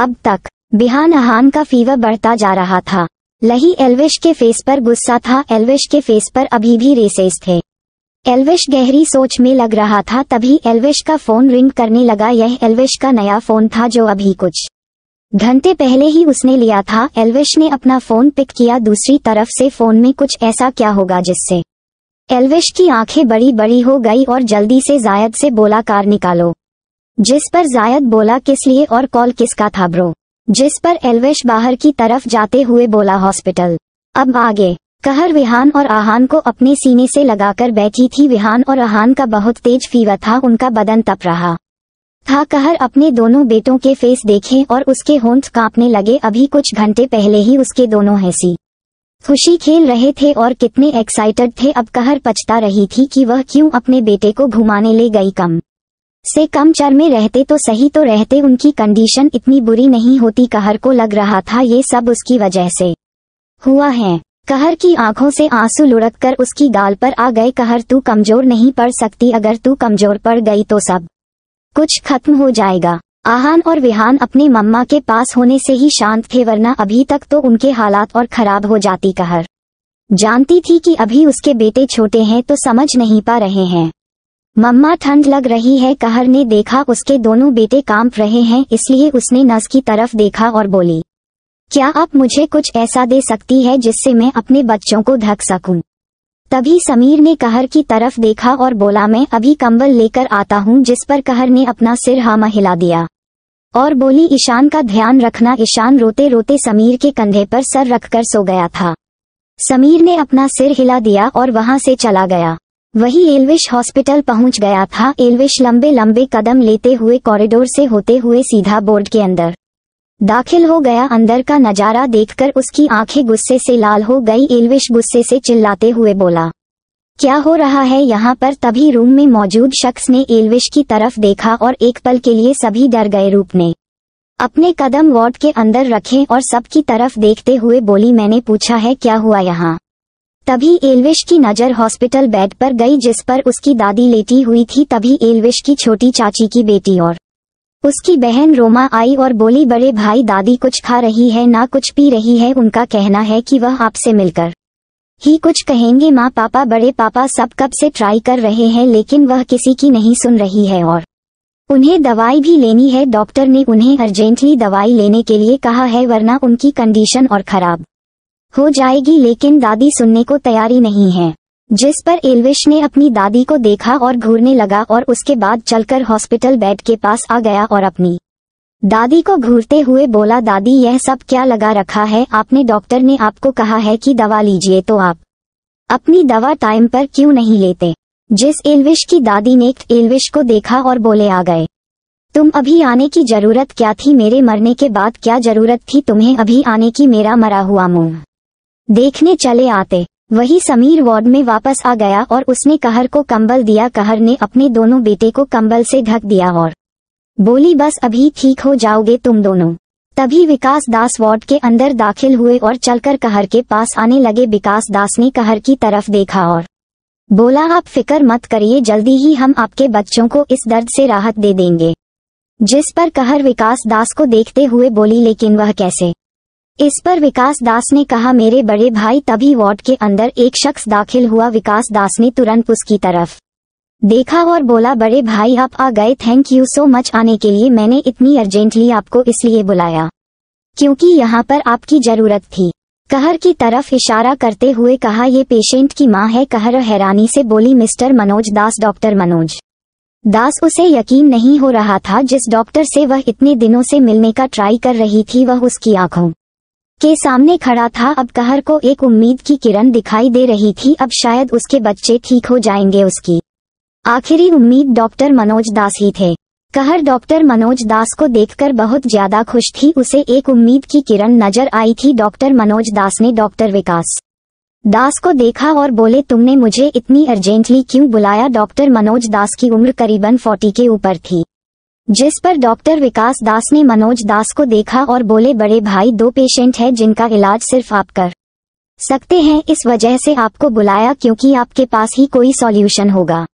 अब तक बिहान हान का फीवर बढ़ता जा रहा था लही एलविश के फेस पर गुस्सा था एलविश के फेस पर अभी भी रेसेस थे एलविश गहरी सोच में लग रहा था तभी एलविश का फोन रिंग करने लगा यह एलविश का नया फोन था जो अभी कुछ घंटे पहले ही उसने लिया था एलविश ने अपना फोन पिक किया दूसरी तरफ से फोन में कुछ ऐसा क्या होगा जिससे एलविश की आंखें बड़ी बड़ी हो गई और जल्दी से जायद से बोला कार निकालो जिस पर जायद बोला किस लिए और कॉल किसका था ब्रो जिस पर एलवेश बाहर की तरफ जाते हुए बोला हॉस्पिटल अब आगे कहर विहान और आहान को अपने सीने से लगाकर बैठी थी विहान और आहान का बहुत तेज फीवर था उनका बदन तप रहा था कहर अपने दोनों बेटों के फेस देखे और उसके होंठ कांपने लगे अभी कुछ घंटे पहले ही उसके दोनों हैसी खुशी खेल रहे थे और कितने एक्साइटेड थे अब कहर पछता रही थी कि वह क्यों अपने बेटे को घुमाने ले गई कम से कम चर में रहते तो सही तो रहते उनकी कंडीशन इतनी बुरी नहीं होती कहर को लग रहा था ये सब उसकी वजह से हुआ है कहर की आंखों से आंसू लुढ़क कर उसकी गाल पर आ गए कहर तू कमजोर नहीं पड़ सकती अगर तू कमजोर पड़ गई तो सब कुछ खत्म हो जाएगा आहान और विहान अपने मम्मा के पास होने से ही शांत थे वरना अभी तक तो उनके हालात और खराब हो जाती कहर जानती थी कि अभी उसके बेटे छोटे हैं तो समझ नहीं पा रहे हैं मम्मा ठंड लग रही है कहर ने देखा उसके दोनों बेटे कांप रहे हैं इसलिए उसने नस की तरफ देखा और बोली क्या आप मुझे कुछ ऐसा दे सकती है जिससे मैं अपने बच्चों को ढक सकूं? तभी समीर ने कहर की तरफ देखा और बोला मैं अभी कंबल लेकर आता हूं जिस पर कहर ने अपना सिर हामा हिला दिया और बोली ईशान का ध्यान रखना ईशान रोते रोते समीर के कंधे पर सर रखकर सो गया था समीर ने अपना सिर हिला दिया और वहां से चला गया वही एलविश हॉस्पिटल पहुंच गया था एलविश लंबे लंबे कदम लेते हुए कॉरिडोर से होते हुए सीधा बोर्ड के अंदर दाखिल हो गया अंदर का नजारा देखकर उसकी आंखें गुस्से से लाल हो गई एलविश गुस्से से चिल्लाते हुए बोला क्या हो रहा है यहाँ पर तभी रूम में मौजूद शख्स ने एलविश की तरफ देखा और एक पल के लिए सभी डर गए रूप ने अपने कदम वार्ड के अंदर रखे और सबकी तरफ देखते हुए बोली मैंने पूछा है क्या हुआ यहाँ तभी एलविश की नजर हॉस्पिटल बेड पर गई जिस पर उसकी दादी लेटी हुई थी तभी एलविश की छोटी चाची की बेटी और उसकी बहन रोमा आई और बोली बड़े भाई दादी कुछ खा रही है ना कुछ पी रही है उनका कहना है कि वह आपसे मिलकर ही कुछ कहेंगे माँ पापा बड़े पापा सब कब से ट्राई कर रहे हैं लेकिन वह किसी की नहीं सुन रही है और उन्हें दवाई भी लेनी है डॉक्टर ने उन्हें अर्जेंटली दवाई लेने के लिए कहा है वरना उनकी कंडीशन और खराब हो जाएगी लेकिन दादी सुनने को तैयारी नहीं है जिस पर एलविश ने अपनी दादी को देखा और घूरने लगा और उसके बाद चलकर हॉस्पिटल बेड के पास आ गया और अपनी दादी को घूरते हुए बोला दादी यह सब क्या लगा रखा है आपने डॉक्टर ने आपको कहा है कि दवा लीजिए तो आप अपनी दवा टाइम पर क्यों नहीं लेते जिस एलविश की दादी ने एलविश को देखा और बोले आ गए तुम अभी आने की जरूरत क्या थी मेरे मरने के बाद क्या जरूरत थी तुम्हें अभी आने की मेरा मरा हुआ मुंह देखने चले आते वही समीर वार्ड में वापस आ गया और उसने कहर को कंबल दिया कहर ने अपने दोनों बेटे को कंबल से ढक दिया और बोली बस अभी ठीक हो जाओगे तुम दोनों तभी विकास दास वार्ड के अंदर दाखिल हुए और चलकर कहर के पास आने लगे विकास दास ने कहर की तरफ देखा और बोला आप फिक्र मत करिए जल्दी ही हम आपके बच्चों को इस दर्द से राहत दे देंगे जिस पर कहर विकास दास को देखते हुए बोली लेकिन वह कैसे इस पर विकास दास ने कहा मेरे बड़े भाई तभी वार्ड के अंदर एक शख्स दाखिल हुआ विकास दास ने तुरंत उसकी तरफ देखा और बोला बड़े भाई आप आ गए थैंक यू सो मच आने के लिए मैंने इतनी अर्जेंटली आपको इसलिए बुलाया क्योंकि यहाँ पर आपकी जरूरत थी कहर की तरफ इशारा करते हुए कहा ये पेशेंट की माँ है कहर हैरानी से बोली मिस्टर मनोज दास डॉक्टर मनोज दास उसे यकीन नहीं हो रहा था जिस डॉक्टर से वह इतने दिनों से मिलने का ट्राई कर रही थी वह उसकी आंखों के सामने खड़ा था अब कहर को एक उम्मीद की किरण दिखाई दे रही थी अब शायद उसके बच्चे ठीक हो जाएंगे उसकी आखिरी उम्मीद डॉक्टर मनोज दास ही थे कहर डॉक्टर मनोज दास को देखकर बहुत ज्यादा खुश थी उसे एक उम्मीद की किरण नजर आई थी डॉक्टर मनोज दास ने डॉक्टर विकास दास को देखा और बोले तुमने मुझे इतनी अर्जेंटली क्यों बुलाया डॉक्टर मनोज दास की उम्र करीबन फोर्टी के ऊपर थी जिस पर डॉक्टर विकास दास ने मनोज दास को देखा और बोले बड़े भाई दो पेशेंट हैं जिनका इलाज सिर्फ आप कर सकते हैं इस वजह से आपको बुलाया क्योंकि आपके पास ही कोई सॉल्यूशन होगा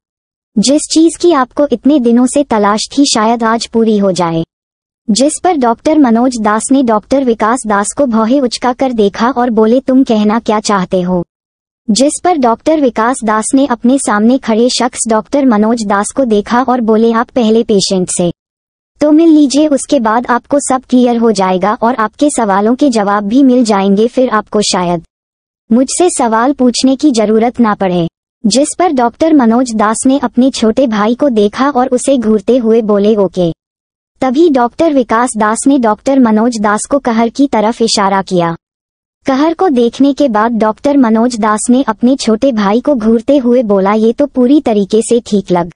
जिस चीज की आपको इतने दिनों से तलाश थी शायद आज पूरी हो जाए जिस पर डॉक्टर मनोज दास ने डॉक्टर विकास दास को भौहे उचका कर देखा और बोले तुम कहना क्या चाहते हो जिस पर डॉक्टर विकास दास ने अपने सामने खड़े शख्स डॉक्टर मनोज दास को देखा और बोले आप पहले पेशेंट से तो मिल लीजिए उसके बाद आपको सब क्लियर हो जाएगा और आपके सवालों के जवाब भी मिल जाएंगे फिर आपको शायद मुझसे सवाल पूछने की जरूरत ना पड़े जिस पर डॉक्टर मनोज दास ने अपने छोटे भाई को देखा और उसे घूरते हुए बोले ओके तभी डॉक्टर विकास दास ने डॉक्टर मनोज दास को कहर की तरफ इशारा किया कहर को देखने के बाद डॉक्टर मनोज दास ने अपने छोटे भाई को घूरते हुए बोला ये तो पूरी तरीके से ठीक लग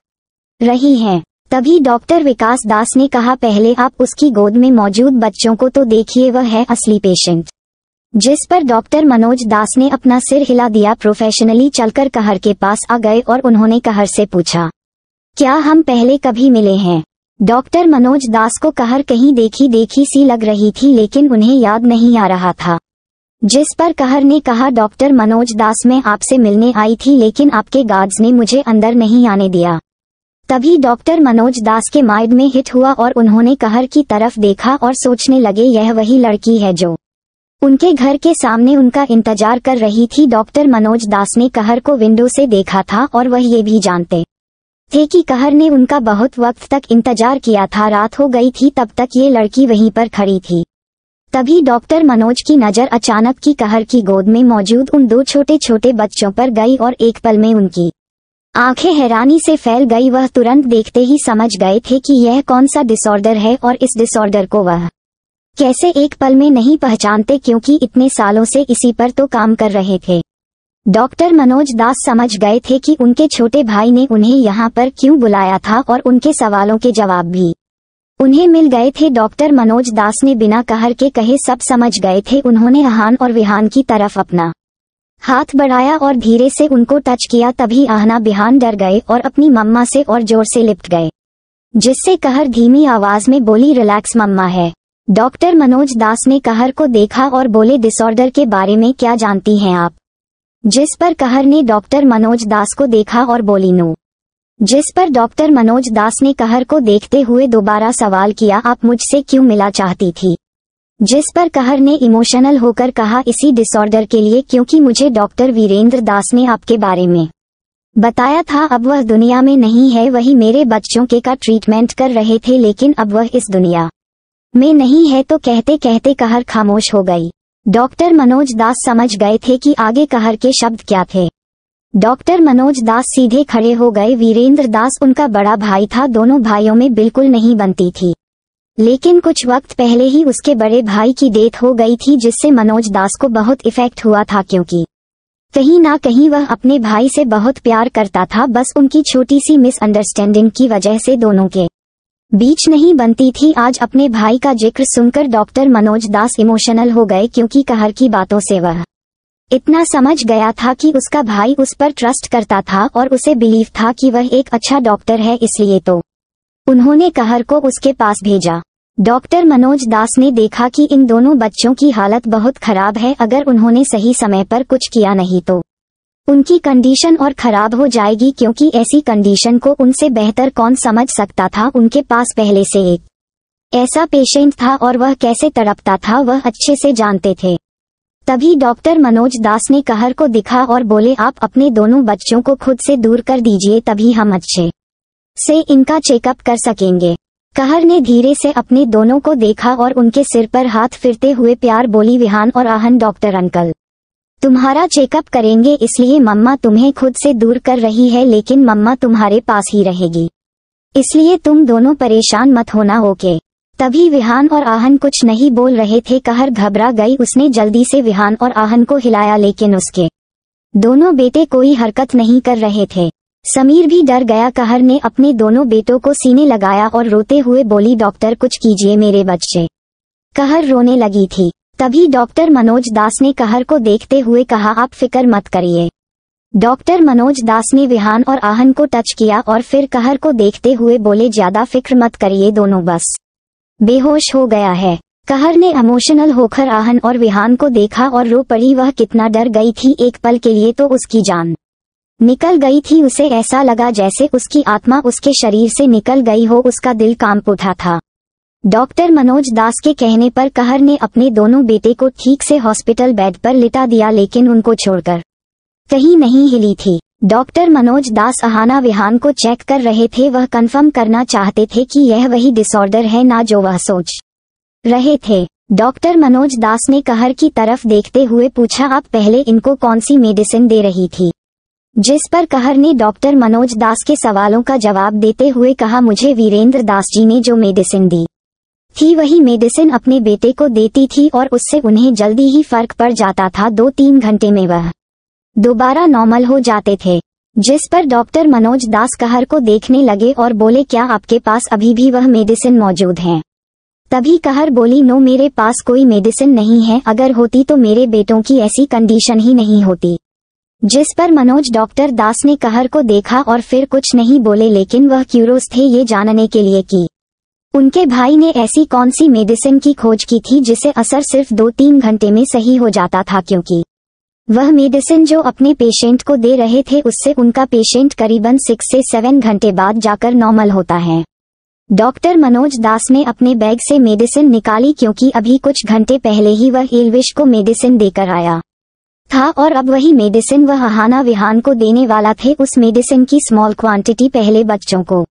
रही है तभी डॉक्टर विकास दास ने कहा पहले आप उसकी गोद में मौजूद बच्चों को तो देखिए वह है असली पेशेंट जिस पर डॉक्टर मनोज दास ने अपना सिर हिला दिया प्रोफेशनली चलकर कहर के पास आ गए और उन्होंने कहर से पूछा क्या हम पहले कभी मिले हैं डॉक्टर मनोज दास को कहर कहीं देखी देखी सी लग रही थी लेकिन उन्हें याद नहीं आ रहा था जिस पर कहर ने कहा डॉक्टर मनोज दास मैं आपसे मिलने आई थी लेकिन आपके गार्ड्स ने मुझे अंदर नहीं आने दिया तभी डॉक्टर मनोज दास के माइंड में हिट हुआ और उन्होंने कहर की तरफ देखा और सोचने लगे यह वही लड़की है जो उनके घर के सामने उनका इंतजार कर रही थी डॉक्टर मनोज दास ने कहर को विंडो से देखा था और वह ये भी जानते थे कि कहर ने उनका बहुत वक्त तक इंतजार किया था रात हो गई थी तब तक ये लड़की वहीं पर खड़ी थी तभी डॉक्टर मनोज की नज़र अचानक की कहर की गोद में मौजूद उन दो छोटे छोटे बच्चों पर गई और एक पल में उनकी आंखें हैरानी से फैल गई वह तुरंत देखते ही समझ गए थे कि यह कौन सा डिसऑर्डर है और इस डिसऑर्डर को वह कैसे एक पल में नहीं पहचानते क्योंकि इतने सालों से इसी पर तो काम कर रहे थे डॉक्टर मनोज दास समझ गए थे कि उनके छोटे भाई ने उन्हें यहाँ पर क्यों बुलाया था और उनके सवालों के जवाब भी उन्हें मिल गए थे डॉक्टर मनोज दास ने बिना कहर के कहे सब समझ गए थे उन्होंने रहान और विहान की तरफ अपना हाथ बढ़ाया और धीरे से उनको टच किया तभी आहना बिहान डर गए और अपनी मम्मा से और जोर से लिपट गए जिससे कहर धीमी आवाज में बोली रिलैक्स मम्मा है डॉक्टर मनोज दास ने कहर को देखा और बोले डिसऑर्डर के बारे में क्या जानती हैं आप जिस पर कहर ने डॉक्टर मनोज दास को देखा और बोली नो जिस पर डॉक्टर मनोज दास ने कहर को देखते हुए दोबारा सवाल किया आप मुझसे क्यों मिला चाहती थी जिस पर कहर ने इमोशनल होकर कहा इसी डिसऑर्डर के लिए क्योंकि मुझे डॉक्टर वीरेंद्र दास ने आपके बारे में बताया था अब वह दुनिया में नहीं है वही मेरे बच्चों के का ट्रीटमेंट कर रहे थे लेकिन अब वह इस दुनिया में नहीं है तो कहते कहते कहर खामोश हो गई डॉक्टर मनोज दास समझ गए थे कि आगे कहर के शब्द क्या थे डॉक्टर मनोज दास सीधे खड़े हो गए वीरेंद्र दास उनका बड़ा भाई था दोनों भाइयों में बिल्कुल नहीं बनती थी लेकिन कुछ वक्त पहले ही उसके बड़े भाई की डेथ हो गई थी जिससे मनोज दास को बहुत इफेक्ट हुआ था क्योंकि कहीं ना कहीं वह अपने भाई से बहुत प्यार करता था बस उनकी छोटी सी मिसअंडरस्टैंडिंग की वजह से दोनों के बीच नहीं बनती थी आज अपने भाई का जिक्र सुनकर डॉक्टर मनोज दास इमोशनल हो गए क्योंकि कहर की बातों से वह इतना समझ गया था कि उसका भाई उस पर ट्रस्ट करता था और उसे बिलीव था कि वह एक अच्छा डॉक्टर है इसलिए तो उन्होंने कहर को उसके पास भेजा डॉक्टर मनोज दास ने देखा कि इन दोनों बच्चों की हालत बहुत खराब है अगर उन्होंने सही समय पर कुछ किया नहीं तो उनकी कंडीशन और खराब हो जाएगी क्योंकि ऐसी कंडीशन को उनसे बेहतर कौन समझ सकता था उनके पास पहले से एक ऐसा पेशेंट था और वह कैसे तड़पता था वह अच्छे से जानते थे तभी डॉक्टर मनोज दास ने कहर को दिखा और बोले आप अपने दोनों बच्चों को खुद से दूर कर दीजिए तभी हम अच्छे से इनका चेकअप कर सकेंगे कहर ने धीरे से अपने दोनों को देखा और उनके सिर पर हाथ फिरते हुए प्यार बोली विहान और आहन डॉक्टर अंकल तुम्हारा चेकअप करेंगे इसलिए मम्मा तुम्हें खुद से दूर कर रही है लेकिन मम्मा तुम्हारे पास ही रहेगी इसलिए तुम दोनों परेशान मत होना ओके तभी विहान और आहन कुछ नहीं बोल रहे थे कहर घबरा गई उसने जल्दी से विहान और आहन को हिलाया लेकिन उसके दोनों बेटे कोई हरकत नहीं कर रहे थे समीर भी डर गया कहर ने अपने दोनों बेटों को सीने लगाया और रोते हुए बोली डॉक्टर कुछ कीजिए मेरे बच्चे कहर रोने लगी थी तभी डॉक्टर मनोज दास ने कहर को देखते हुए कहा आप फिक्र मत करिए डॉक्टर मनोज दास ने विहान और आहन को टच किया और फिर कहर को देखते हुए बोले ज्यादा फिक्र मत करिए दोनों बस बेहोश हो गया है कहर ने इमोशनल होकर आहन और विहान को देखा और रो पड़ी वह कितना डर गई थी एक पल के लिए तो उसकी जान निकल गई थी उसे ऐसा लगा जैसे उसकी आत्मा उसके शरीर से निकल गई हो उसका दिल कांप उठा था डॉक्टर मनोज दास के कहने पर कहर ने अपने दोनों बेटे को ठीक से हॉस्पिटल बेड पर लिटा दिया लेकिन उनको छोड़कर कहीं नहीं हिली थी डॉक्टर मनोज दास अहाना विहान को चेक कर रहे थे वह कंफर्म करना चाहते थे कि यह वही डिसऑर्डर है ना जो वह सोच रहे थे डॉक्टर मनोज दास ने कहर की तरफ देखते हुए पूछा आप पहले इनको कौन सी मेडिसिन दे रही थी जिस पर कहर ने डॉक्टर मनोज दास के सवालों का जवाब देते हुए कहा मुझे वीरेंद्र दास जी ने जो मेडिसिन दी थी वही मेडिसिन अपने बेटे को देती थी और उससे उन्हें जल्दी ही फर्क पड़ जाता था दो तीन घंटे में वह दोबारा नॉर्मल हो जाते थे जिस पर डॉक्टर मनोज दास कहर को देखने लगे और बोले क्या आपके पास अभी भी वह मेडिसिन मौजूद है तभी कहर बोली नो मेरे पास कोई मेडिसिन नहीं है अगर होती तो मेरे बेटों की ऐसी कंडीशन ही नहीं होती जिस पर मनोज डॉक्टर दास ने कहर को देखा और फिर कुछ नहीं बोले लेकिन वह क्यूरोस थे ये जानने के लिए कि उनके भाई ने ऐसी कौन सी मेडिसिन की खोज की थी जिसे असर सिर्फ दो तीन घंटे में सही हो जाता था क्योंकि वह मेडिसिन जो अपने पेशेंट को दे रहे थे उससे उनका पेशेंट करीबन सिक्स से सेवन घंटे बाद जाकर नॉर्मल होता है डॉक्टर मनोज दास ने अपने बैग से मेडिसिन निकाली क्योंकि अभी कुछ घंटे पहले ही वह एलविश को मेडिसिन देकर आया था और अब वही मेडिसिन वह हाना विहान को देने वाला थे उस मेडिसिन की स्मॉल क्वांटिटी पहले बच्चों को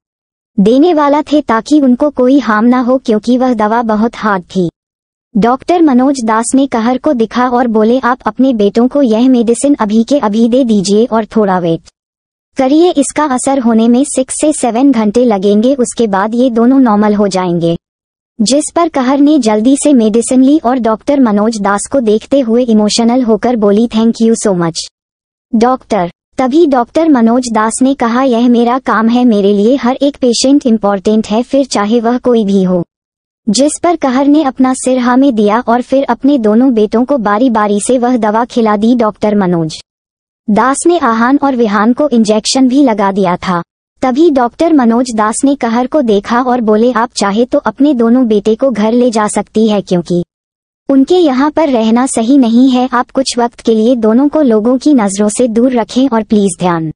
देने वाला थे ताकि उनको कोई हार्म ना हो क्योंकि वह दवा बहुत हार्ड थी डॉक्टर मनोज दास ने कहर को दिखा और बोले आप अपने बेटों को यह मेडिसिन अभी के अभी दे दीजिए और थोड़ा वेट करिए इसका असर होने में सिक्स से सेवन घंटे लगेंगे उसके बाद ये दोनों नॉर्मल हो जाएंगे जिस पर कहर ने जल्दी से मेडिसिन ली और डॉक्टर मनोज दास को देखते हुए इमोशनल होकर बोली thank you so much doctor तभी डॉक्टर मनोज दास ने कहा यह मेरा काम है मेरे लिए हर एक पेशेंट इम्पोर्टेंट है फिर चाहे वह कोई भी हो जिस पर कहर ने अपना सिर हा में दिया और फिर अपने दोनों बेटों को बारी बारी से वह दवा खिला दी डॉक्टर मनोज दास ने आहान और विहान को इंजेक्शन भी लगा दिया था तभी डॉक्टर मनोज दास ने कहर को देखा और बोले आप चाहे तो अपने दोनों बेटे को घर ले जा सकती है क्योंकि उनके यहाँ पर रहना सही नहीं है आप कुछ वक्त के लिए दोनों को लोगों की नज़रों से दूर रखें और प्लीज ध्यान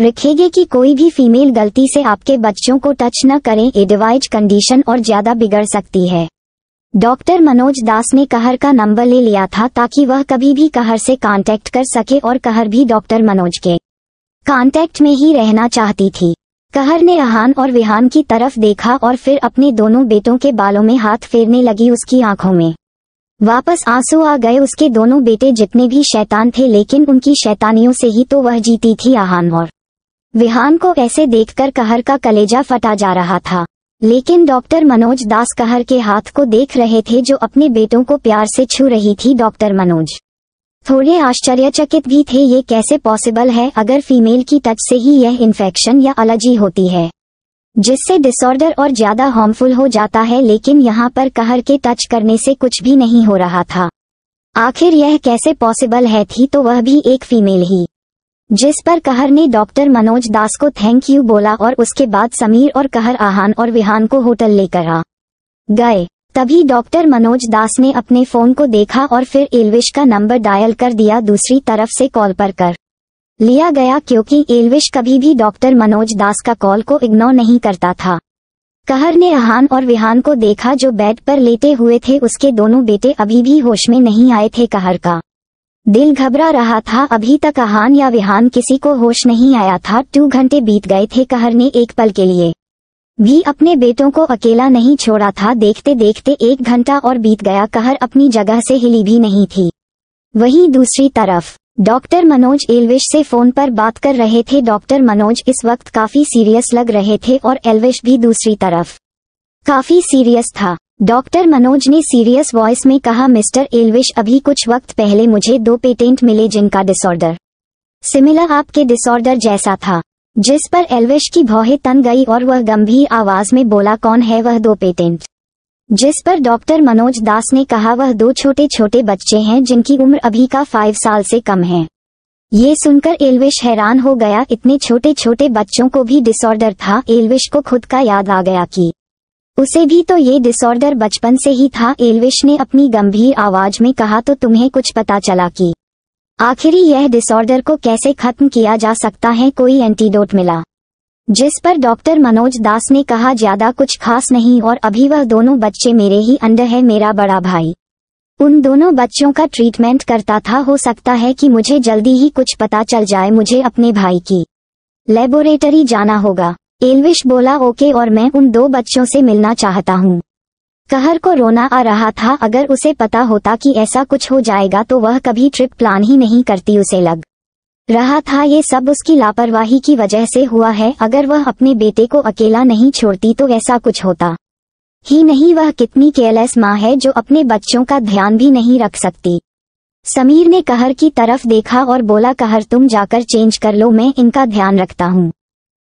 रखेंगे कि कोई भी फीमेल गलती से आपके बच्चों को टच न करें एडवाइज कंडीशन और ज्यादा बिगड़ सकती है डॉक्टर मनोज दास ने कहर का नंबर ले लिया था ताकि वह कभी भी कहर से कांटेक्ट कर सके और कहर भी डॉक्टर मनोज के कांटेक्ट में ही रहना चाहती थी कहर ने अहान और विहान की तरफ देखा और फिर अपने दोनों बेटों के बालों में हाथ फेरने लगी उसकी आंखों में वापस आंसू आ गए उसके दोनों बेटे जितने भी शैतान थे लेकिन उनकी शैतानियों से ही तो वह जीती थी आहान और विहान को ऐसे देखकर कहर का कलेजा फटा जा रहा था लेकिन डॉक्टर मनोज दास कहर के हाथ को देख रहे थे जो अपने बेटों को प्यार से छू रही थी डॉक्टर मनोज थोड़े आश्चर्यचकित भी थे ये कैसे पॉसिबल है अगर फीमेल की टच से ही यह इन्फेक्शन या एलर्जी होती है जिससे डिसऑर्डर और ज्यादा हार्मफुल हो जाता है लेकिन यहाँ पर कहर के टच करने से कुछ भी नहीं हो रहा था आखिर यह कैसे पॉसिबल है थी तो वह भी एक फीमेल ही जिस पर कहर ने डॉक्टर मनोज दास को थैंक यू बोला और उसके बाद समीर और कहर आहान और विहान को होटल लेकर आ गए तभी डॉक्टर मनोज दास ने अपने फोन को देखा और फिर एलविश का नंबर डायल कर दिया दूसरी तरफ से कॉल पर कर लिया गया क्योंकि एलविश कभी भी डॉक्टर मनोज दास का कॉल को इग्नोर नहीं करता था कहर ने अहान और विहान को देखा जो बेड पर लेटे हुए थे उसके दोनों बेटे अभी भी होश में नहीं आए थे कहर का दिल घबरा रहा था अभी तक अहान या विहान किसी को होश नहीं आया था टू घंटे बीत गए थे कहर ने एक पल के लिए भी अपने बेटों को अकेला नहीं छोड़ा था देखते देखते एक घंटा और बीत गया कहर अपनी जगह से हिली भी नहीं थी वहीं दूसरी तरफ डॉक्टर मनोज एलविश से फोन पर बात कर रहे थे डॉक्टर मनोज इस वक्त काफी सीरियस लग रहे थे और एलविश भी दूसरी तरफ काफी सीरियस था डॉक्टर मनोज ने सीरियस वॉइस में कहा मिस्टर एलविश अभी कुछ वक्त पहले मुझे दो पेटेंट मिले जिनका डिसऑर्डर सिमिलर आपके डिसऑर्डर जैसा था जिस पर एल्विश की भौहें तन गई और वह गंभीर आवाज में बोला कौन है वह दो पेटेंट जिस पर डॉक्टर मनोज दास ने कहा वह दो छोटे छोटे बच्चे हैं जिनकी उम्र अभी का फाइव साल से कम है ये सुनकर एल्विश हैरान हो गया इतने छोटे छोटे बच्चों को भी डिसऑर्डर था एल्विश को खुद का याद आ गया कि उसे भी तो ये डिसऑर्डर बचपन से ही था एल्विश ने अपनी गंभीर आवाज में कहा तो तुम्हें कुछ पता चला कि आखिरी यह डिसऑर्डर को कैसे खत्म किया जा सकता है कोई एंटीडोट मिला जिस पर डॉक्टर मनोज दास ने कहा ज्यादा कुछ खास नहीं और अभी वह दोनों बच्चे मेरे ही अंडर है मेरा बड़ा भाई उन दोनों बच्चों का ट्रीटमेंट करता था हो सकता है कि मुझे जल्दी ही कुछ पता चल जाए मुझे अपने भाई की लेबोरेटरी जाना होगा एलविश बोला ओके और मैं उन दो बच्चों से मिलना चाहता हूँ कहर को रोना आ रहा था अगर उसे पता होता कि ऐसा कुछ हो जाएगा तो वह कभी ट्रिप प्लान ही नहीं करती उसे लग रहा था ये सब उसकी लापरवाही की वजह से हुआ है अगर वह अपने बेटे को अकेला नहीं छोड़ती तो ऐसा कुछ होता ही नहीं वह कितनी केयरलेस माँ है जो अपने बच्चों का ध्यान भी नहीं रख सकती समीर ने कहर की तरफ देखा और बोला कहर तुम जाकर चेंज कर लो मैं इनका ध्यान रखता हूँ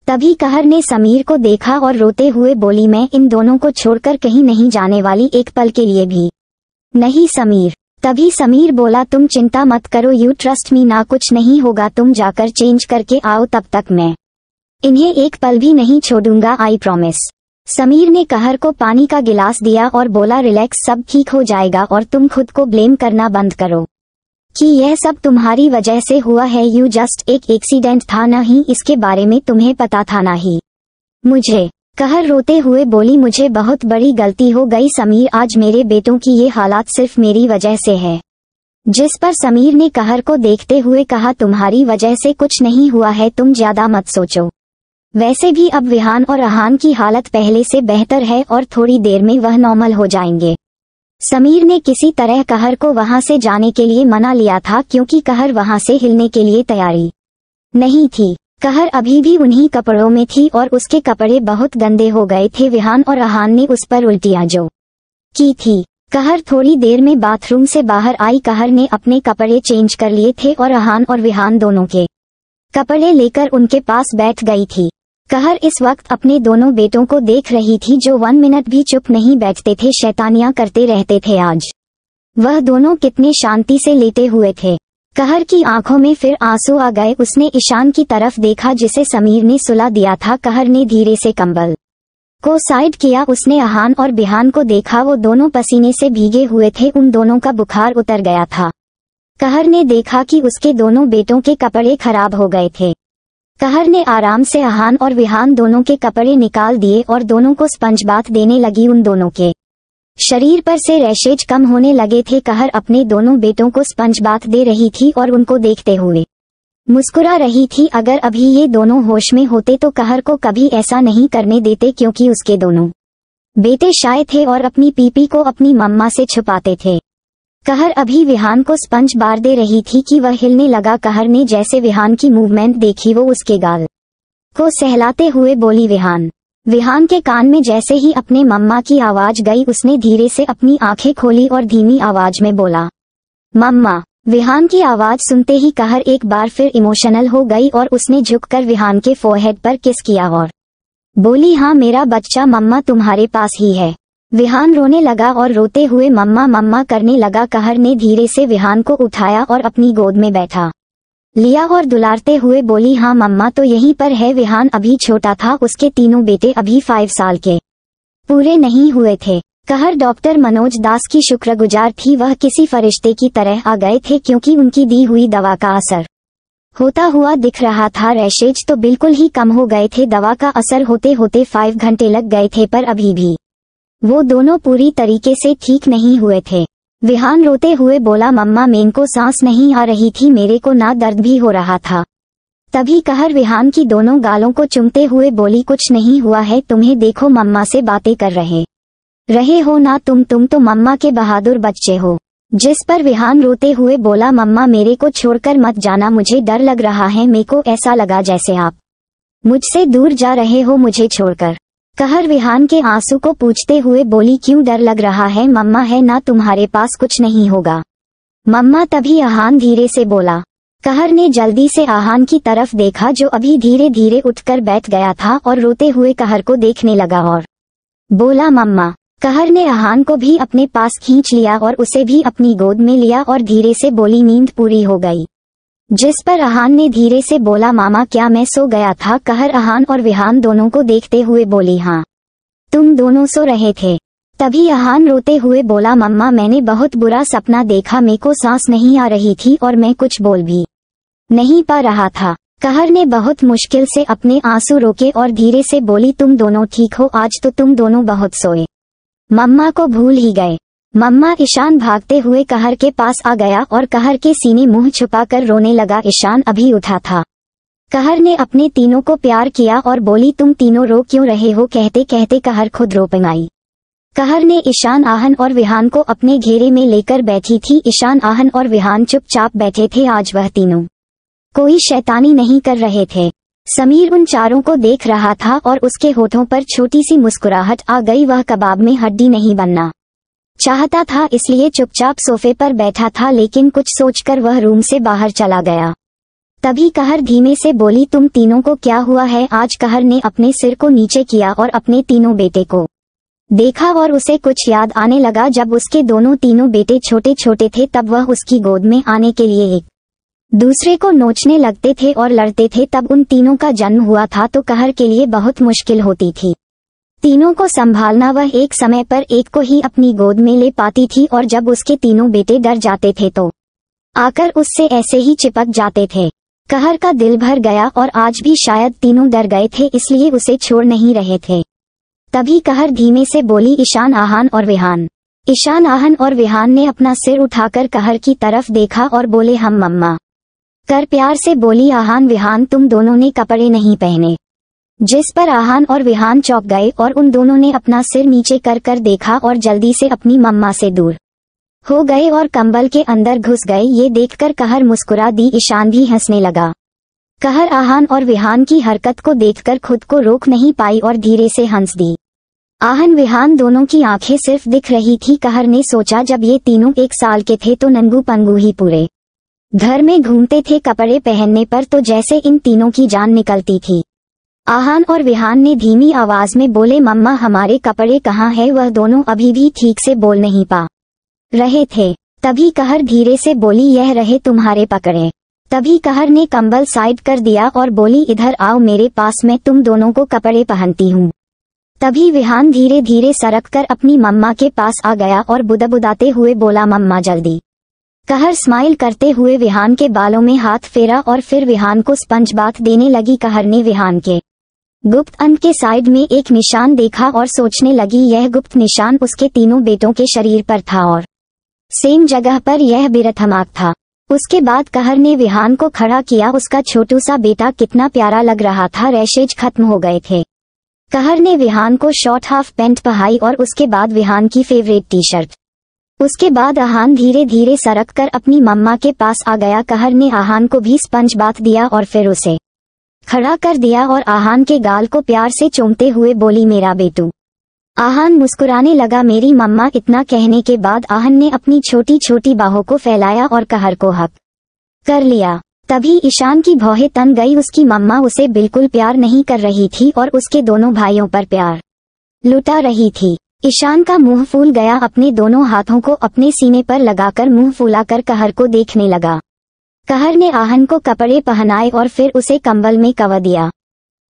तभी कहर ने समीर को देखा और रोते हुए बोली मैं इन दोनों को छोड़कर कहीं नहीं जाने वाली एक पल के लिए भी नहीं समीर तभी समीर बोला तुम चिंता मत करो यू ट्रस्ट मी ना कुछ नहीं होगा तुम जाकर चेंज करके आओ तब तक मैं इन्हें एक पल भी नहीं छोड़ूंगा आई प्रोमिस समीर ने कहर को पानी का गिलास दिया और बोला रिलैक्स सब ठीक हो जाएगा और तुम खुद को ब्लेम करना बंद करो कि यह सब तुम्हारी वजह से हुआ है यू जस्ट एक एक्सीडेंट था न ही इसके बारे में तुम्हें पता था न ही मुझे कहर रोते हुए बोली मुझे बहुत बड़ी गलती हो गई समीर आज मेरे बेटों की ये हालात सिर्फ मेरी वजह से है जिस पर समीर ने कहर को देखते हुए कहा तुम्हारी वजह से कुछ नहीं हुआ है तुम ज्यादा मत सोचो वैसे भी अब विहान और अहान की हालत पहले से बेहतर है और थोड़ी देर में वह नॉर्मल हो जाएंगे समीर ने किसी तरह कहर को वहां से जाने के लिए मना लिया था क्योंकि कहर वहां से हिलने के लिए तैयारी नहीं थी कहर अभी भी उन्हीं कपड़ों में थी और उसके कपड़े बहुत गंदे हो गए थे विहान और अहान ने उस पर उल्टिया जो की थी कहर थोड़ी देर में बाथरूम से बाहर आई कहर ने अपने कपड़े चेंज कर लिए थे और अहान और विहान दोनों के कपड़े लेकर उनके पास बैठ गई थी कहर इस वक्त अपने दोनों बेटों को देख रही थी जो वन मिनट भी चुप नहीं बैठते थे शैतानियां करते रहते थे आज वह दोनों कितने शांति से लेटे हुए थे कहर की आंखों में फिर आंसू आ गए उसने ईशान की तरफ देखा जिसे समीर ने सुला दिया था कहर ने धीरे से कंबल को साइड किया उसने अहान और बिहान को देखा वो दोनों पसीने से भीगे हुए थे उन दोनों का बुखार उतर गया था कहर ने देखा कि उसके दोनों बेटों के कपड़े खराब हो गए थे कहर ने आराम से अहान और विहान दोनों के कपड़े निकाल दिए और दोनों को स्पंज बात देने लगी उन दोनों के शरीर पर से रैशेज कम होने लगे थे कहर अपने दोनों बेटों को स्पंज बात दे रही थी और उनको देखते हुए मुस्कुरा रही थी अगर अभी ये दोनों होश में होते तो कहर को कभी ऐसा नहीं करने देते क्योंकि उसके दोनों बेटे शायद थे और अपनी पीपी को अपनी मम्मा से छुपाते थे कहर अभी विहान को स्पंज बार दे रही थी कि वह हिलने लगा कहर ने जैसे विहान की मूवमेंट देखी वो उसके गाल को सहलाते हुए बोली विहान विहान के कान में जैसे ही अपने मम्मा की आवाज गई उसने धीरे से अपनी आंखें खोली और धीमी आवाज में बोला मम्मा विहान की आवाज सुनते ही कहर एक बार फिर इमोशनल हो गई और उसने झुककर विहान के फोरहेड पर किस किया और बोली हाँ मेरा बच्चा मम्मा तुम्हारे पास ही है विहान रोने लगा और रोते हुए मम्मा मम्मा करने लगा कहर ने धीरे से विहान को उठाया और अपनी गोद में बैठा लिया और दुलारते हुए बोली हाँ मम्मा तो यहीं पर है विहान अभी छोटा था उसके तीनों बेटे अभी फाइव साल के पूरे नहीं हुए थे कहर डॉक्टर मनोज दास की शुक्रगुजार थी वह किसी फरिश्ते की तरह आ गए थे क्योंकि उनकी दी हुई दवा का असर होता हुआ दिख रहा था रैशेज तो बिल्कुल ही कम हो गए थे दवा का असर होते होते फाइव घंटे लग गए थे पर अभी भी वो दोनों पूरी तरीके से ठीक नहीं हुए थे विहान रोते हुए बोला मम्मा मेन को सांस नहीं आ रही थी मेरे को ना दर्द भी हो रहा था तभी कहर विहान की दोनों गालों को चुमते हुए बोली कुछ नहीं हुआ है तुम्हें देखो मम्मा से बातें कर रहे रहे हो ना तुम तुम तो मम्मा के बहादुर बच्चे हो जिस पर विहान रोते हुए बोला मम्मा मेरे को छोड़कर मत जाना मुझे डर लग रहा है मेरे को ऐसा लगा जैसे आप मुझसे दूर जा रहे हो मुझे छोड़कर कहर विहान के आंसू को पूछते हुए बोली क्यों डर लग रहा है मम्मा है ना तुम्हारे पास कुछ नहीं होगा मम्मा तभी आहान धीरे से बोला कहर ने जल्दी से आहान की तरफ देखा जो अभी धीरे धीरे उठकर बैठ गया था और रोते हुए कहर को देखने लगा और बोला मम्मा कहर ने आहान को भी अपने पास खींच लिया और उसे भी अपनी गोद में लिया और धीरे से बोली नींद पूरी हो गई जिस पर अहान ने धीरे से बोला मामा क्या मैं सो गया था कहर अहान और विहान दोनों को देखते हुए बोली हाँ तुम दोनों सो रहे थे तभी अहान रोते हुए बोला मम्मा मैंने बहुत बुरा सपना देखा मे को सांस नहीं आ रही थी और मैं कुछ बोल भी नहीं पा रहा था कहर ने बहुत मुश्किल से अपने आंसू रोके और धीरे से बोली तुम दोनों ठीक हो आज तो तुम दोनों बहुत सोए मम्मा को भूल ही गए मम्मा ईशान भागते हुए कहर के पास आ गया और कहर के सीने मुंह छुपाकर रोने लगा ईशान अभी उठा था कहर ने अपने तीनों को प्यार किया और बोली तुम तीनों रो क्यों रहे हो कहते कहते कहर खुद रो पाई कहर ने ईशान आहन और विहान को अपने घेरे में लेकर बैठी थी ईशान आहन और विहान चुपचाप बैठे थे आज वह तीनों कोई शैतानी नहीं कर रहे थे समीर उन चारों को देख रहा था और उसके होठों पर छोटी सी मुस्कुराहट आ गई वह कबाब में हड्डी नहीं बनना चाहता था इसलिए चुपचाप सोफे पर बैठा था लेकिन कुछ सोचकर वह रूम से बाहर चला गया तभी कहर धीमे से बोली तुम तीनों को क्या हुआ है आज कहर ने अपने सिर को नीचे किया और अपने तीनों बेटे को देखा और उसे कुछ याद आने लगा जब उसके दोनों तीनों बेटे छोटे छोटे थे तब वह उसकी गोद में आने के लिए एक दूसरे को नोचने लगते थे और लड़ते थे तब उन तीनों का जन्म हुआ था तो कहर के लिए बहुत मुश्किल होती थी तीनों को संभालना वह एक समय पर एक को ही अपनी गोद में ले पाती थी और जब उसके तीनों बेटे डर जाते थे तो आकर उससे ऐसे ही चिपक जाते थे कहर का दिल भर गया और आज भी शायद तीनों डर गए थे इसलिए उसे छोड़ नहीं रहे थे तभी कहर धीमे से बोली ईशान आहान और विहान ईशान आहन और विहान ने अपना सिर उठाकर कहर की तरफ देखा और बोले हम मम्मा कर प्यार से बोली आहान विहान तुम दोनों ने कपड़े नहीं पहने जिस पर आहान और विहान चौक गए और उन दोनों ने अपना सिर नीचे कर कर देखा और जल्दी से अपनी मम्मा से दूर हो गए और कंबल के अंदर घुस गए ये देखकर कहर मुस्कुरा दी ईशान भी हंसने लगा कहर आहान और विहान की हरकत को देखकर खुद को रोक नहीं पाई और धीरे से हंस दी आहन विहान दोनों की आंखें सिर्फ दिख रही थी कहर ने सोचा जब ये तीनों एक साल के थे तो नंगू पंगू ही पूरे घर में घूमते थे कपड़े पहनने पर तो जैसे इन तीनों की जान निकलती थी आहान और विहान ने धीमी आवाज में बोले मम्मा हमारे कपड़े कहाँ है वह दोनों अभी भी ठीक से बोल नहीं पा रहे थे तभी कहर धीरे से बोली यह रहे तुम्हारे पकड़े तभी कहर ने कंबल साइड कर दिया और बोली इधर आओ मेरे पास मैं तुम दोनों को कपड़े पहनती हूँ तभी विहान धीरे धीरे सरक कर अपनी मम्मा के पास आ गया और बुदबुदाते हुए बोला मम्मा जल्दी कहर स्माइल करते हुए विहान के बालों में हाथ फेरा और फिर विहान को स्पंज बात देने लगी कहर ने विहान के गुप्त अंत के साइड में एक निशान देखा और सोचने लगी यह गुप्त निशान उसके तीनों बेटों के शरीर पर था और सेम जगह पर यह बिरथमाक था उसके बाद कहर ने विहान को खड़ा किया उसका छोटू सा बेटा कितना प्यारा लग रहा था रैशेज खत्म हो गए थे कहर ने विहान को शॉर्ट हाफ पेंट पहाई और उसके बाद विहान की फेवरेट टी शर्ट उसके बाद आहान धीरे धीरे सरक कर अपनी मम्मा के पास आ गया कहर ने आहान को भी स्पंज बात दिया और फिर उसे खड़ा कर दिया और आहान के गाल को प्यार से चूमते हुए बोली मेरा बेटू आहान मुस्कुराने लगा मेरी मम्मा इतना कहने के बाद आहन ने अपनी छोटी छोटी बाहों को फैलाया और कहर को हक कर लिया तभी ईशान की भौहे तन गई उसकी मम्मा उसे बिल्कुल प्यार नहीं कर रही थी और उसके दोनों भाइयों पर प्यार लुटा रही थी ईशान का मुंह फूल गया अपने दोनों हाथों को अपने सीने पर लगाकर मुंह कर कहर को देखने लगा कहर ने आहन को कपड़े पहनाए और फिर उसे कंबल में कवा दिया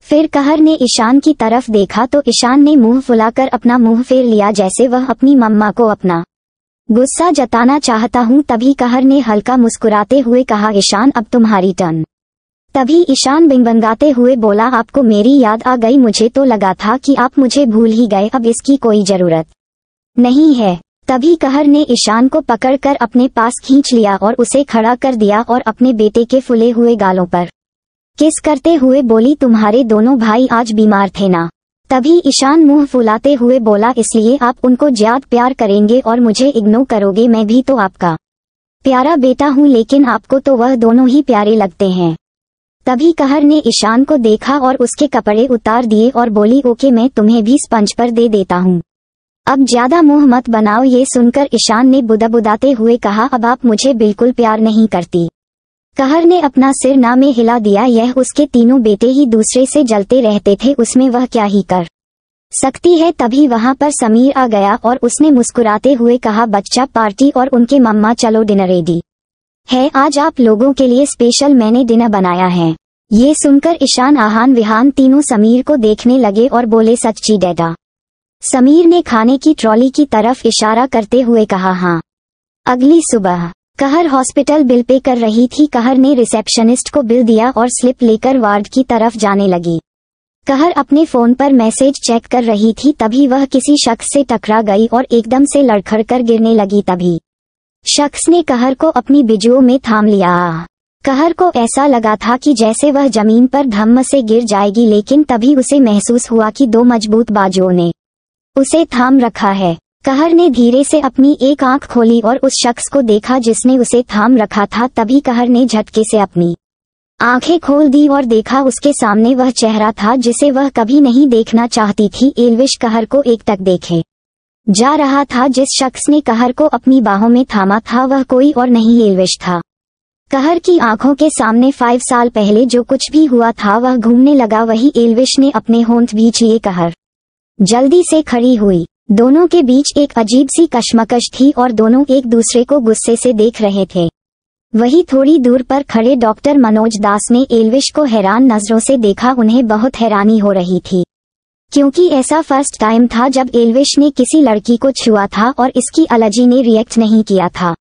फिर कहर ने ईशान की तरफ देखा तो ईशान ने मुंह फुलाकर अपना मुंह फेर लिया जैसे वह अपनी मम्मा को अपना गुस्सा जताना चाहता हूँ तभी कहर ने हल्का मुस्कुराते हुए कहा ईशान अब तुम्हारी टर्न तभी ईशान बिंगबंगाते हुए बोला आपको मेरी याद आ गई मुझे तो लगा था कि आप मुझे भूल ही गए अब इसकी कोई जरूरत नहीं है तभी कहर ने ईशान को पकड़कर अपने पास खींच लिया और उसे खड़ा कर दिया और अपने बेटे के फुले हुए गालों पर किस करते हुए बोली तुम्हारे दोनों भाई आज बीमार थे ना तभी ईशान मुंह फुलाते हुए बोला इसलिए आप उनको ज्यादा प्यार करेंगे और मुझे इग्नोर करोगे मैं भी तो आपका प्यारा बेटा हूँ लेकिन आपको तो वह दोनों ही प्यारे लगते हैं तभी कहर ने ईशान को देखा और उसके कपड़े उतार दिए और बोली ओके मैं तुम्हें भी स्पंज पर दे देता हूँ अब ज्यादा मुंह मत बनाओ ये सुनकर ईशान ने बुदाबुदाते हुए कहा अब आप मुझे बिल्कुल प्यार नहीं करती कहर ने अपना सिर ना में हिला दिया यह उसके तीनों बेटे ही दूसरे से जलते रहते थे उसमें वह क्या ही कर सकती है तभी वहां पर समीर आ गया और उसने मुस्कुराते हुए कहा बच्चा पार्टी और उनके मम्मा चलो डिनर रेडी है आज आप लोगों के लिए स्पेशल मैंने डिनर बनाया है ये सुनकर ईशान आहान विहान तीनों समीर को देखने लगे और बोले सच्ची डेडा समीर ने खाने की ट्रॉली की तरफ इशारा करते हुए कहा हाँ अगली सुबह कहर हॉस्पिटल बिल पे कर रही थी कहर ने रिसेप्शनिस्ट को बिल दिया और स्लिप लेकर वार्ड की तरफ जाने लगी कहर अपने फोन पर मैसेज चेक कर रही थी तभी वह किसी शख्स से टकरा गई और एकदम से कर गिरने लगी तभी शख्स ने कहर को अपनी बिजुओं में थाम लिया कहर को ऐसा लगा था कि जैसे वह जमीन पर धम्म से गिर जाएगी लेकिन तभी उसे महसूस हुआ कि दो मजबूत बाजुओं ने उसे थाम रखा है कहर ने धीरे से अपनी एक आंख खोली और उस शख्स को देखा जिसने उसे थाम रखा था तभी कहर ने झटके से अपनी आंखें खोल दी और देखा उसके सामने वह चेहरा था जिसे वह कभी नहीं देखना चाहती थी एलविश कहर को एक तक देखे जा रहा था जिस शख्स ने कहर को अपनी बाहों में थामा था वह कोई और नहीं एलविश था कहर की आंखों के सामने फाइव साल पहले जो कुछ भी हुआ था वह घूमने लगा वही एलविश ने अपने होंथ बीच लिए कहर जल्दी से खड़ी हुई दोनों के बीच एक अजीब सी कश्मकश थी और दोनों एक दूसरे को गुस्से से देख रहे थे वही थोड़ी दूर पर खड़े डॉक्टर मनोज दास ने एलविश को हैरान नजरों से देखा उन्हें बहुत हैरानी हो रही थी क्योंकि ऐसा फर्स्ट टाइम था जब एलविश ने किसी लड़की को छुआ था और इसकी अलर्जी ने रिएक्ट नहीं किया था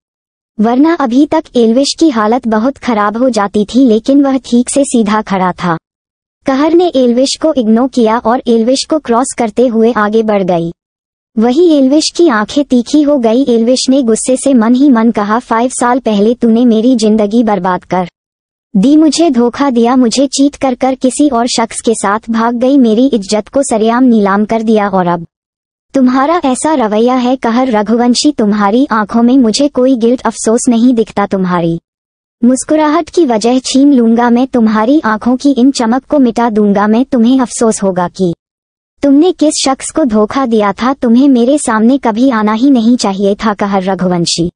वरना अभी तक एलविश की हालत बहुत खराब हो जाती थी लेकिन वह ठीक से सीधा खड़ा था कहर ने एलविश को इग्नो किया और एलविश को क्रॉस करते हुए आगे बढ़ गई वही एलविश की आंखें तीखी हो गई एलविश ने गुस्से से मन ही मन कहा फाइव साल पहले तूने मेरी जिंदगी बर्बाद कर दी मुझे धोखा दिया मुझे चीत कर कर किसी और शख्स के साथ भाग गई मेरी इज्जत को सरेआम नीलाम कर दिया और अब तुम्हारा ऐसा रवैया है कहर रघुवंशी तुम्हारी आंखों में मुझे कोई गिल्ट अफसोस नहीं दिखता तुम्हारी मुस्कुराहट की वजह छीन लूंगा मैं तुम्हारी आंखों की इन चमक को मिटा दूंगा मैं तुम्हें अफसोस होगा कि तुमने किस शख्स को धोखा दिया था तुम्हें मेरे सामने कभी आना ही नहीं चाहिए था कहर रघुवंशी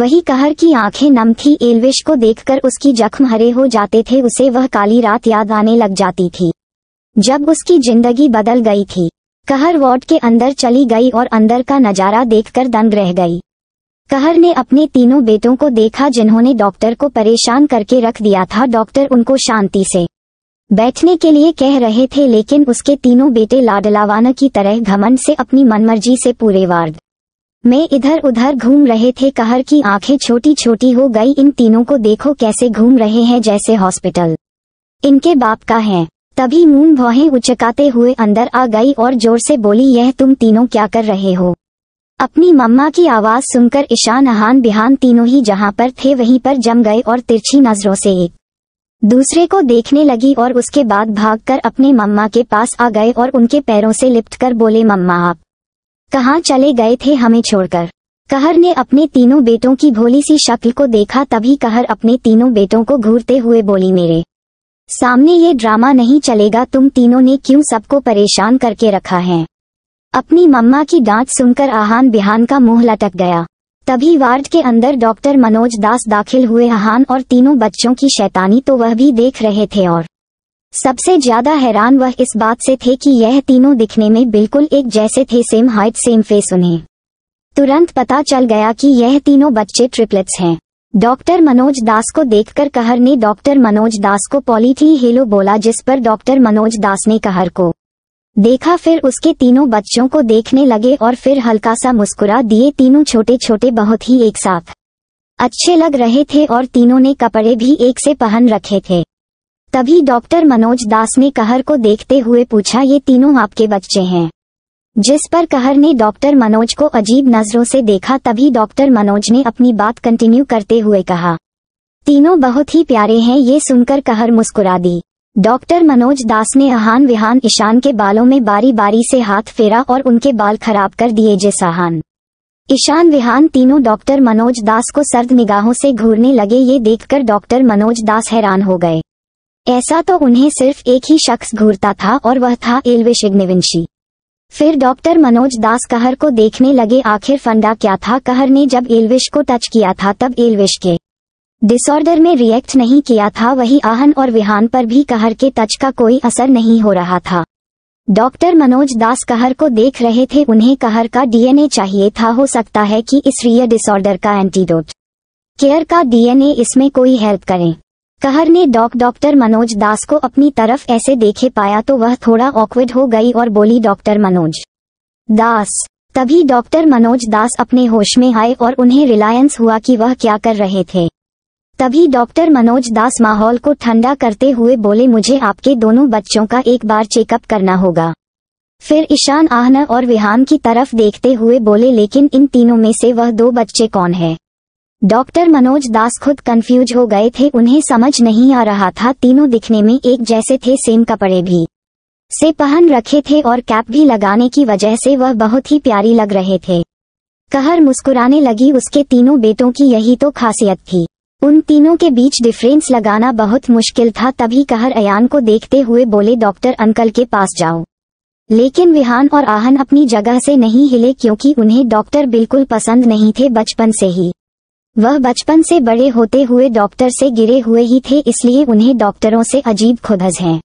वही कहर की आंखें नम थी एलविश को देखकर उसकी जख्म हरे हो जाते थे उसे वह काली रात याद आने लग जाती थी जब उसकी जिंदगी बदल गई थी कहर वार्ड के अंदर चली गई और अंदर का नजारा देखकर दंग रह गई कहर ने अपने तीनों बेटों को देखा जिन्होंने डॉक्टर को परेशान करके रख दिया था डॉक्टर उनको शांति से बैठने के लिए कह रहे थे लेकिन उसके तीनों बेटे लाडलावाना की तरह घमंड से अपनी मनमर्जी से पूरे वार्ड में इधर उधर घूम रहे थे कहर की आंखें छोटी छोटी हो गई इन तीनों को देखो कैसे घूम रहे हैं जैसे हॉस्पिटल इनके बाप का है तभी मून भौहें उचकाते हुए अंदर आ गई और जोर से बोली यह तुम तीनों क्या कर रहे हो अपनी मम्मा की आवाज सुनकर ईशान आहान बिहान तीनों ही जहां पर थे वहीं पर जम गए और तिरछी नजरों से एक दूसरे को देखने लगी और उसके बाद भागकर अपने मम्मा के पास आ गए और उनके पैरों से लिपटकर बोले मम्मा आप कहाँ चले गए थे हमें छोड़कर कहर ने अपने तीनों बेटों की भोली सी शक्ल को देखा तभी कहर अपने तीनों बेटों को घूरते हुए बोली मेरे सामने ये ड्रामा नहीं चलेगा तुम तीनों ने क्यों सबको परेशान करके रखा है अपनी मम्मा की डांट सुनकर आहान बिहान का मुंह लटक गया तभी वार्ड के अंदर डॉक्टर मनोज दास दाखिल हुए आहान और तीनों बच्चों की शैतानी तो वह भी देख रहे थे और सबसे ज्यादा हैरान वह इस बात से थे कि यह तीनों दिखने में बिल्कुल एक जैसे थे सेम हाइट सेम फेस उन्हें तुरंत पता चल गया कि यह तीनों बच्चे ट्रिपलेट्स हैं डॉक्टर मनोज दास को देखकर कहर ने डॉक्टर मनोज दास को पॉलीथी हेलो बोला जिस पर डॉक्टर मनोज दास ने कहर को देखा फिर उसके तीनों बच्चों को देखने लगे और फिर हल्का सा मुस्कुरा दिए तीनों छोटे छोटे बहुत ही एक साथ अच्छे लग रहे थे और तीनों ने कपड़े भी एक से पहन रखे थे तभी डॉक्टर मनोज दास ने कहर को देखते हुए पूछा ये तीनों आपके बच्चे हैं जिस पर कहर ने डॉक्टर मनोज को अजीब नजरों से देखा तभी डॉक्टर मनोज ने अपनी बात कंटिन्यू करते हुए कहा तीनों बहुत ही प्यारे हैं ये सुनकर कहर मुस्कुरा दी डॉक्टर मनोज दास ने अहान विहान ईशान के बालों में बारी बारी से हाथ फेरा और उनके बाल खराब कर दिए जैसाहान ईशान विहान तीनों डॉक्टर मनोज दास को सर्द निगाहों से घूरने लगे ये देखकर डॉक्टर मनोज दास हैरान हो गए ऐसा तो उन्हें सिर्फ एक ही शख्स घूरता था और वह था एलविश इग्निविंशी फिर डॉक्टर मनोज दास कहर को देखने लगे आखिर फंडा क्या था कहर ने जब एलविश को टच किया था तब एलविश के डिसऑर्डर में रिएक्ट नहीं किया था वही आहन और विहान पर भी कहर के टच का कोई असर नहीं हो रहा था डॉक्टर मनोज दास कहर को देख रहे थे उन्हें कहर का डीएनए चाहिए था हो सकता है कि इस रिय डिसऑर्डर का एंटीडोट केयर का डीएनए इसमें कोई हेल्प करें कहर ने डॉक डॉक्टर मनोज दास को अपनी तरफ ऐसे देखे पाया तो वह थोड़ा ऑकवर्ड हो गई और बोली डॉक्टर मनोज दास तभी डॉक्टर मनोज दास अपने होश में आए और उन्हें रिलायंस हुआ कि वह क्या कर रहे थे तभी डॉक्टर मनोज दास माहौल को ठंडा करते हुए बोले मुझे आपके दोनों बच्चों का एक बार चेकअप करना होगा फिर ईशान आहना और विहान की तरफ देखते हुए बोले लेकिन इन तीनों में से वह दो बच्चे कौन है डॉक्टर मनोज दास खुद कंफ्यूज हो गए थे उन्हें समझ नहीं आ रहा था तीनों दिखने में एक जैसे थे सेम कपड़े भी से पहन रखे थे और कैप भी लगाने की वजह से वह बहुत ही प्यारी लग रहे थे कहर मुस्कुराने लगी उसके तीनों बेटों की यही तो खासियत थी उन तीनों के बीच डिफरेंस लगाना बहुत मुश्किल था तभी कहर अयान को देखते हुए बोले डॉक्टर अंकल के पास जाओ लेकिन विहान और आहन अपनी जगह से नहीं हिले क्योंकि उन्हें डॉक्टर बिल्कुल पसंद नहीं थे बचपन से ही वह बचपन से बड़े होते हुए डॉक्टर से गिरे हुए ही थे इसलिए उन्हें डॉक्टरों से अजीब खुदज हैं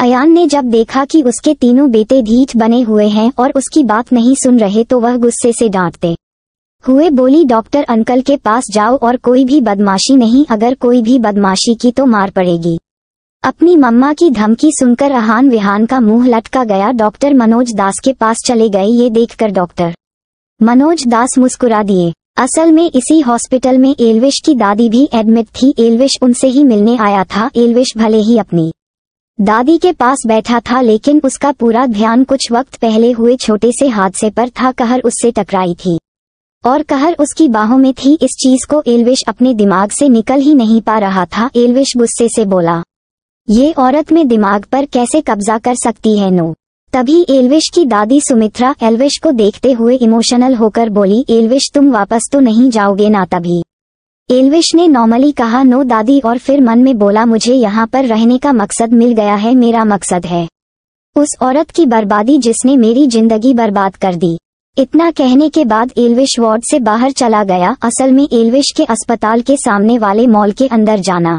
अयान ने जब देखा कि उसके तीनों बेटे धीठ बने हुए हैं और उसकी बात नहीं सुन रहे तो वह गुस्से से डांटते हुए बोली डॉक्टर अंकल के पास जाओ और कोई भी बदमाशी नहीं अगर कोई भी बदमाशी की तो मार पड़ेगी अपनी मम्मा की धमकी सुनकर अहान विहान का मुंह लटका गया डॉक्टर मनोज दास के पास चले गए ये देखकर डॉक्टर मनोज दास मुस्कुरा दिए असल में इसी हॉस्पिटल में एलविश की दादी भी एडमिट थी एलविश उनसे ही मिलने आया था एलविश भले ही अपनी दादी के पास बैठा था लेकिन उसका पूरा ध्यान कुछ वक्त पहले हुए छोटे से हादसे पर था कहर उससे टकराई थी और कहर उसकी बाहों में थी इस चीज को एलविश अपने दिमाग से निकल ही नहीं पा रहा था एलविश गुस्से से बोला ये औरत में दिमाग पर कैसे कब्जा कर सकती है नो तभी एलविश की दादी सुमित्रा एलविश को देखते हुए इमोशनल होकर बोली एलविश तुम वापस तो नहीं जाओगे ना तभी एलविश ने नॉर्मली कहा नो दादी और फिर मन में बोला मुझे यहाँ पर रहने का मकसद मिल गया है मेरा मकसद है उस औरत की बर्बादी जिसने मेरी जिंदगी बर्बाद कर दी इतना कहने के बाद एलविश वार्ड से बाहर चला गया असल में एलविश के अस्पताल के सामने वाले मॉल के अंदर जाना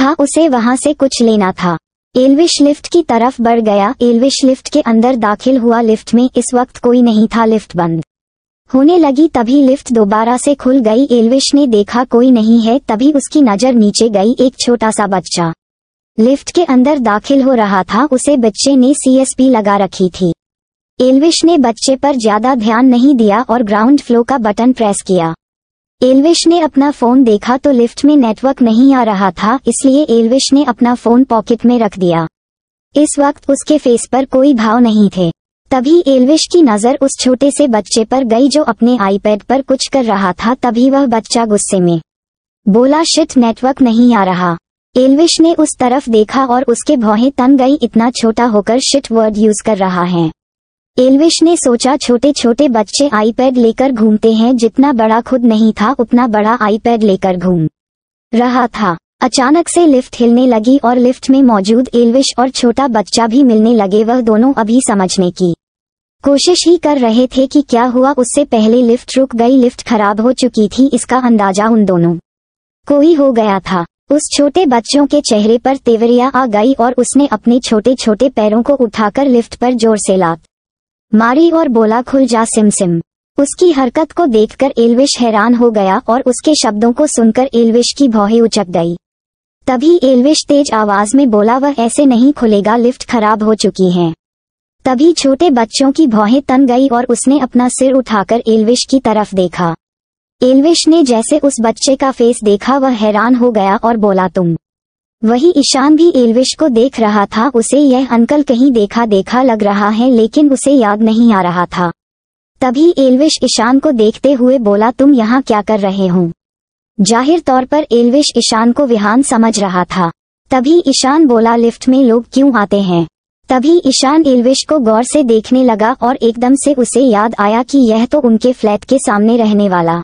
था उसे वहां से कुछ लेना था एलविश लिफ्ट की तरफ बढ़ गया एलविश लिफ्ट के अंदर दाखिल हुआ लिफ्ट में इस वक्त कोई नहीं था लिफ्ट बंद होने लगी तभी लिफ्ट दोबारा से खुल गई एलविश ने देखा कोई नहीं है तभी उसकी नजर नीचे गई एक छोटा सा बच्चा लिफ्ट के अंदर दाखिल हो रहा था उसे बच्चे ने सीएसपी लगा रखी थी एलविश ने बच्चे पर ज्यादा ध्यान नहीं दिया और ग्राउंड फ्लो का बटन प्रेस किया एलविश ने अपना फोन देखा तो लिफ्ट में नेटवर्क नहीं आ रहा था इसलिए एलविश ने अपना फोन पॉकेट में रख दिया इस वक्त उसके फेस पर कोई भाव नहीं थे तभी एलविश की नजर उस छोटे से बच्चे पर गई जो अपने आईपैड पर कुछ कर रहा था तभी वह बच्चा गुस्से में बोला शिट नेटवर्क नहीं आ रहा एलविश ने उस तरफ देखा और उसके भौहें तन गई इतना छोटा होकर शिट वर्ड यूज कर रहा है एलविश ने सोचा छोटे छोटे बच्चे आईपैड लेकर घूमते हैं जितना बड़ा खुद नहीं था उतना बड़ा आईपैड लेकर घूम रहा था अचानक से लिफ्ट हिलने लगी और लिफ्ट में मौजूद एलविश और छोटा बच्चा भी मिलने लगे वह दोनों अभी समझने की कोशिश ही कर रहे थे कि क्या हुआ उससे पहले लिफ्ट रुक गई लिफ्ट खराब हो चुकी थी इसका अंदाजा उन दोनों को ही हो गया था उस छोटे बच्चों के चेहरे पर तेवरिया आ गई और उसने अपने छोटे छोटे पैरों को उठाकर लिफ्ट पर जोर से लात मारी और बोला खुल जा सिम सिम उसकी हरकत को देखकर एलविश हैरान हो गया और उसके शब्दों को सुनकर एलविश की भौहें उचक गई तभी एलविश तेज आवाज में बोला वह ऐसे नहीं खुलेगा लिफ्ट खराब हो चुकी है तभी छोटे बच्चों की भौहें तन गई और उसने अपना सिर उठाकर एलविश की तरफ देखा एलविश ने जैसे उस बच्चे का फेस देखा वह हैरान हो गया और बोला तुम वही ईशान भी एलविश को देख रहा था उसे यह अंकल कहीं देखा देखा लग रहा है लेकिन उसे याद नहीं आ रहा था तभी एलविश ईशान को देखते हुए बोला तुम यहाँ क्या कर रहे हो जाहिर तौर पर एलविश ईशान को विहान समझ रहा था तभी ईशान बोला लिफ्ट में लोग क्यों आते हैं तभी ईशान एलविश को गौर से देखने लगा और एकदम से उसे याद आया कि यह तो उनके फ्लैट के सामने रहने वाला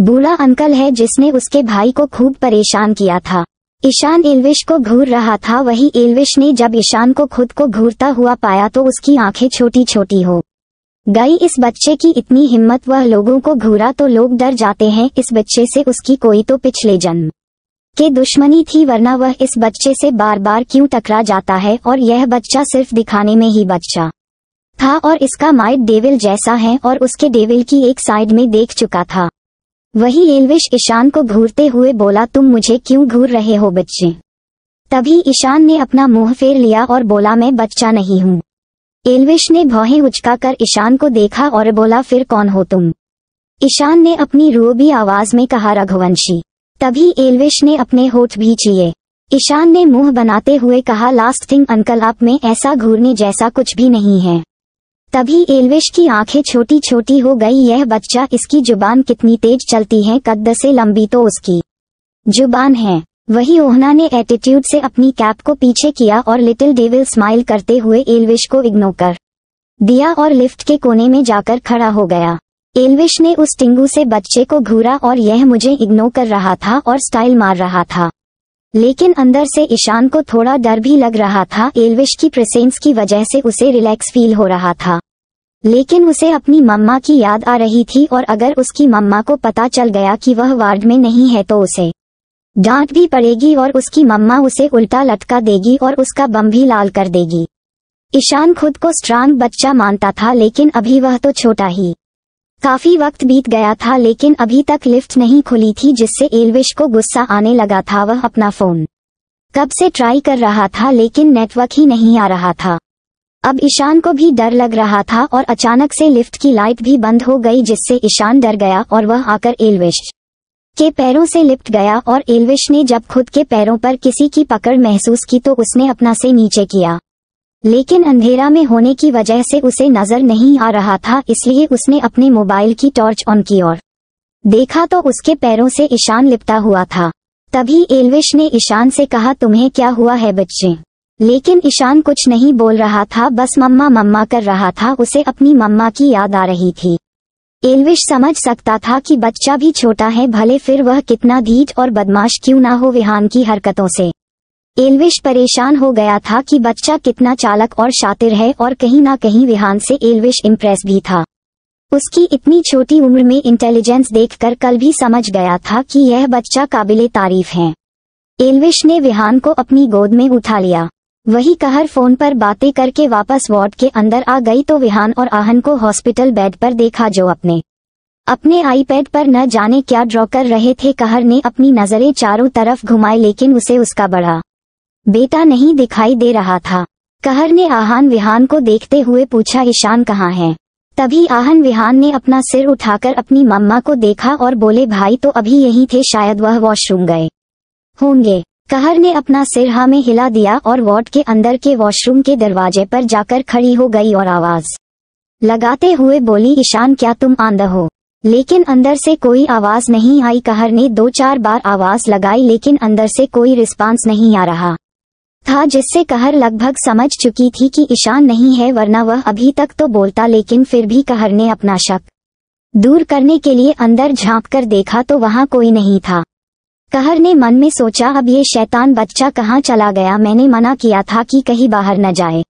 बूढ़ा अंकल है जिसने उसके भाई को खूब परेशान किया था ईशान एलविश को घूर रहा था वही एलविश ने जब ईशान को खुद को घूरता हुआ पाया तो उसकी आंखें छोटी छोटी हो गई इस बच्चे की इतनी हिम्मत वह लोगों को घूरा तो लोग डर जाते हैं इस बच्चे से उसकी कोई तो पिछले जन्म के दुश्मनी थी वरना वह इस बच्चे से बार बार क्यों टकरा जाता है और यह बच्चा सिर्फ दिखाने में ही बच्चा था और इसका माइट डेविल जैसा है और उसके डेविल की एक साइड में देख चुका था वही एलविश ईशान को घूरते हुए बोला तुम मुझे क्यों घूर रहे हो बच्चे तभी ईशान ने अपना मुंह फेर लिया और बोला मैं बच्चा नहीं हूँ एलविश ने भौहें उचकाकर ईशान को देखा और बोला फिर कौन हो तुम ईशान ने अपनी रूबी आवाज में कहा रघुवंशी तभी एलविश ने अपने होठ भी चिए ईशान ने मुंह बनाते हुए कहा लास्ट थिंग अंकल आप में ऐसा घूरने जैसा कुछ भी नहीं है तभी एलविश की आंखें छोटी छोटी हो गई यह बच्चा इसकी जुबान कितनी तेज चलती है कद से लंबी तो उसकी जुबान है वही ओहना ने एटीट्यूड से अपनी कैप को पीछे किया और लिटिल डेविल स्माइल करते हुए एलविश को इग्नोर कर दिया और लिफ्ट के कोने में जाकर खड़ा हो गया एलविश ने उस टिंगू से बच्चे को घूरा और यह मुझे इग्नोर कर रहा था और स्टाइल मार रहा था लेकिन अंदर से ईशान को थोड़ा डर भी लग रहा था एलविश की प्रेसेंस की वजह से उसे रिलैक्स फील हो रहा था लेकिन उसे अपनी मम्मा की याद आ रही थी और अगर उसकी मम्मा को पता चल गया कि वह वार्ड में नहीं है तो उसे डांट भी पड़ेगी और उसकी मम्मा उसे उल्टा लटका देगी और उसका बम भी लाल कर देगी ईशान खुद को स्ट्रांग बच्चा मानता था लेकिन अभी वह तो छोटा ही काफी वक्त बीत गया था लेकिन अभी तक लिफ्ट नहीं खुली थी जिससे एलविश को गुस्सा आने लगा था वह अपना फोन कब से ट्राई कर रहा था लेकिन नेटवर्क ही नहीं आ रहा था अब ईशान को भी डर लग रहा था और अचानक से लिफ्ट की लाइट भी बंद हो गई जिससे ईशान डर गया और वह आकर एलविश के पैरों से लिफ्ट गया और एलविश ने जब खुद के पैरों पर किसी की पकड़ महसूस की तो उसने अपना से नीचे किया लेकिन अंधेरा में होने की वजह से उसे नजर नहीं आ रहा था इसलिए उसने अपने मोबाइल की टॉर्च ऑन की और देखा तो उसके पैरों से ईशान लिपटा हुआ था तभी एलविश ने ईशान से कहा तुम्हें क्या हुआ है बच्चे लेकिन ईशान कुछ नहीं बोल रहा था बस मम्मा मम्मा कर रहा था उसे अपनी मम्मा की याद आ रही थी एलविश समझ सकता था कि बच्चा भी छोटा है भले फिर वह कितना धीट और बदमाश क्यों ना हो विहान की हरकतों से एलविश परेशान हो गया था कि बच्चा कितना चालक और शातिर है और कहीं ना कहीं विहान से एलविश इम्प्रेस भी था उसकी इतनी छोटी उम्र में इंटेलिजेंस देखकर कल भी समझ गया था कि यह बच्चा काबिल तारीफ है एलविश ने विहान को अपनी गोद में उठा लिया वही कहर फोन पर बातें करके वापस वार्ड के अंदर आ गई तो विहान और आहन को हॉस्पिटल बेड पर देखा जो अपने अपने आईपैड पर न जाने क्या ड्रॉ कर रहे थे कहर ने अपनी नजरें चारों तरफ घुमाई लेकिन उसे उसका बड़ा बेटा नहीं दिखाई दे रहा था कहर ने आहान विहान को देखते हुए पूछा ईशान कहाँ है तभी आहन विहान ने अपना सिर उठाकर अपनी मम्मा को देखा और बोले भाई तो अभी यही थे शायद वह वॉशरूम गए होंगे कहर ने अपना सिर हा में हिला दिया और वार्ड के अंदर के वॉशरूम के दरवाजे पर जाकर खड़ी हो गई और आवाज लगाते हुए बोली ईशान क्या तुम आंधा हो लेकिन अंदर से कोई आवाज नहीं आई कहर ने दो चार बार आवाज लगाई लेकिन अंदर से कोई रिस्पांस नहीं आ रहा था जिससे कहर लगभग समझ चुकी थी कि ईशान नहीं है वरना वह अभी तक तो बोलता लेकिन फिर भी कहर ने अपना शक दूर करने के लिए अंदर झांक कर देखा तो वहां कोई नहीं था कहर ने मन में सोचा अब ये शैतान बच्चा कहाँ चला गया मैंने मना किया था कि कहीं बाहर न जाए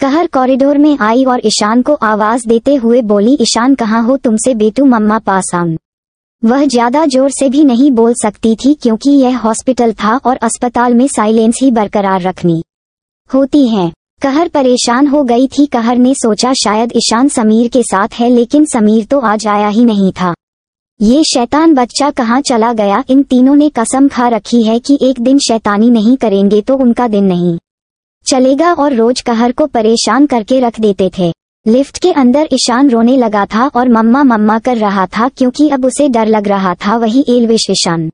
कहर कॉरिडोर में आई और ईशान को आवाज देते हुए बोली ईशान कहाँ हो तुमसे बेटू मम्मा पास आऊं वह ज्यादा जोर से भी नहीं बोल सकती थी क्योंकि यह हॉस्पिटल था और अस्पताल में साइलेंस ही बरकरार रखनी होती है कहर परेशान हो गई थी कहर ने सोचा शायद ईशान समीर के साथ है लेकिन समीर तो आज आया ही नहीं था ये शैतान बच्चा कहाँ चला गया इन तीनों ने कसम खा रखी है कि एक दिन शैतानी नहीं करेंगे तो उनका दिन नहीं चलेगा और रोज कहर को परेशान करके रख देते थे लिफ्ट के अंदर ईशान रोने लगा था और मम्मा मम्मा कर रहा था क्योंकि अब उसे डर लग रहा था वही एलविश ईशान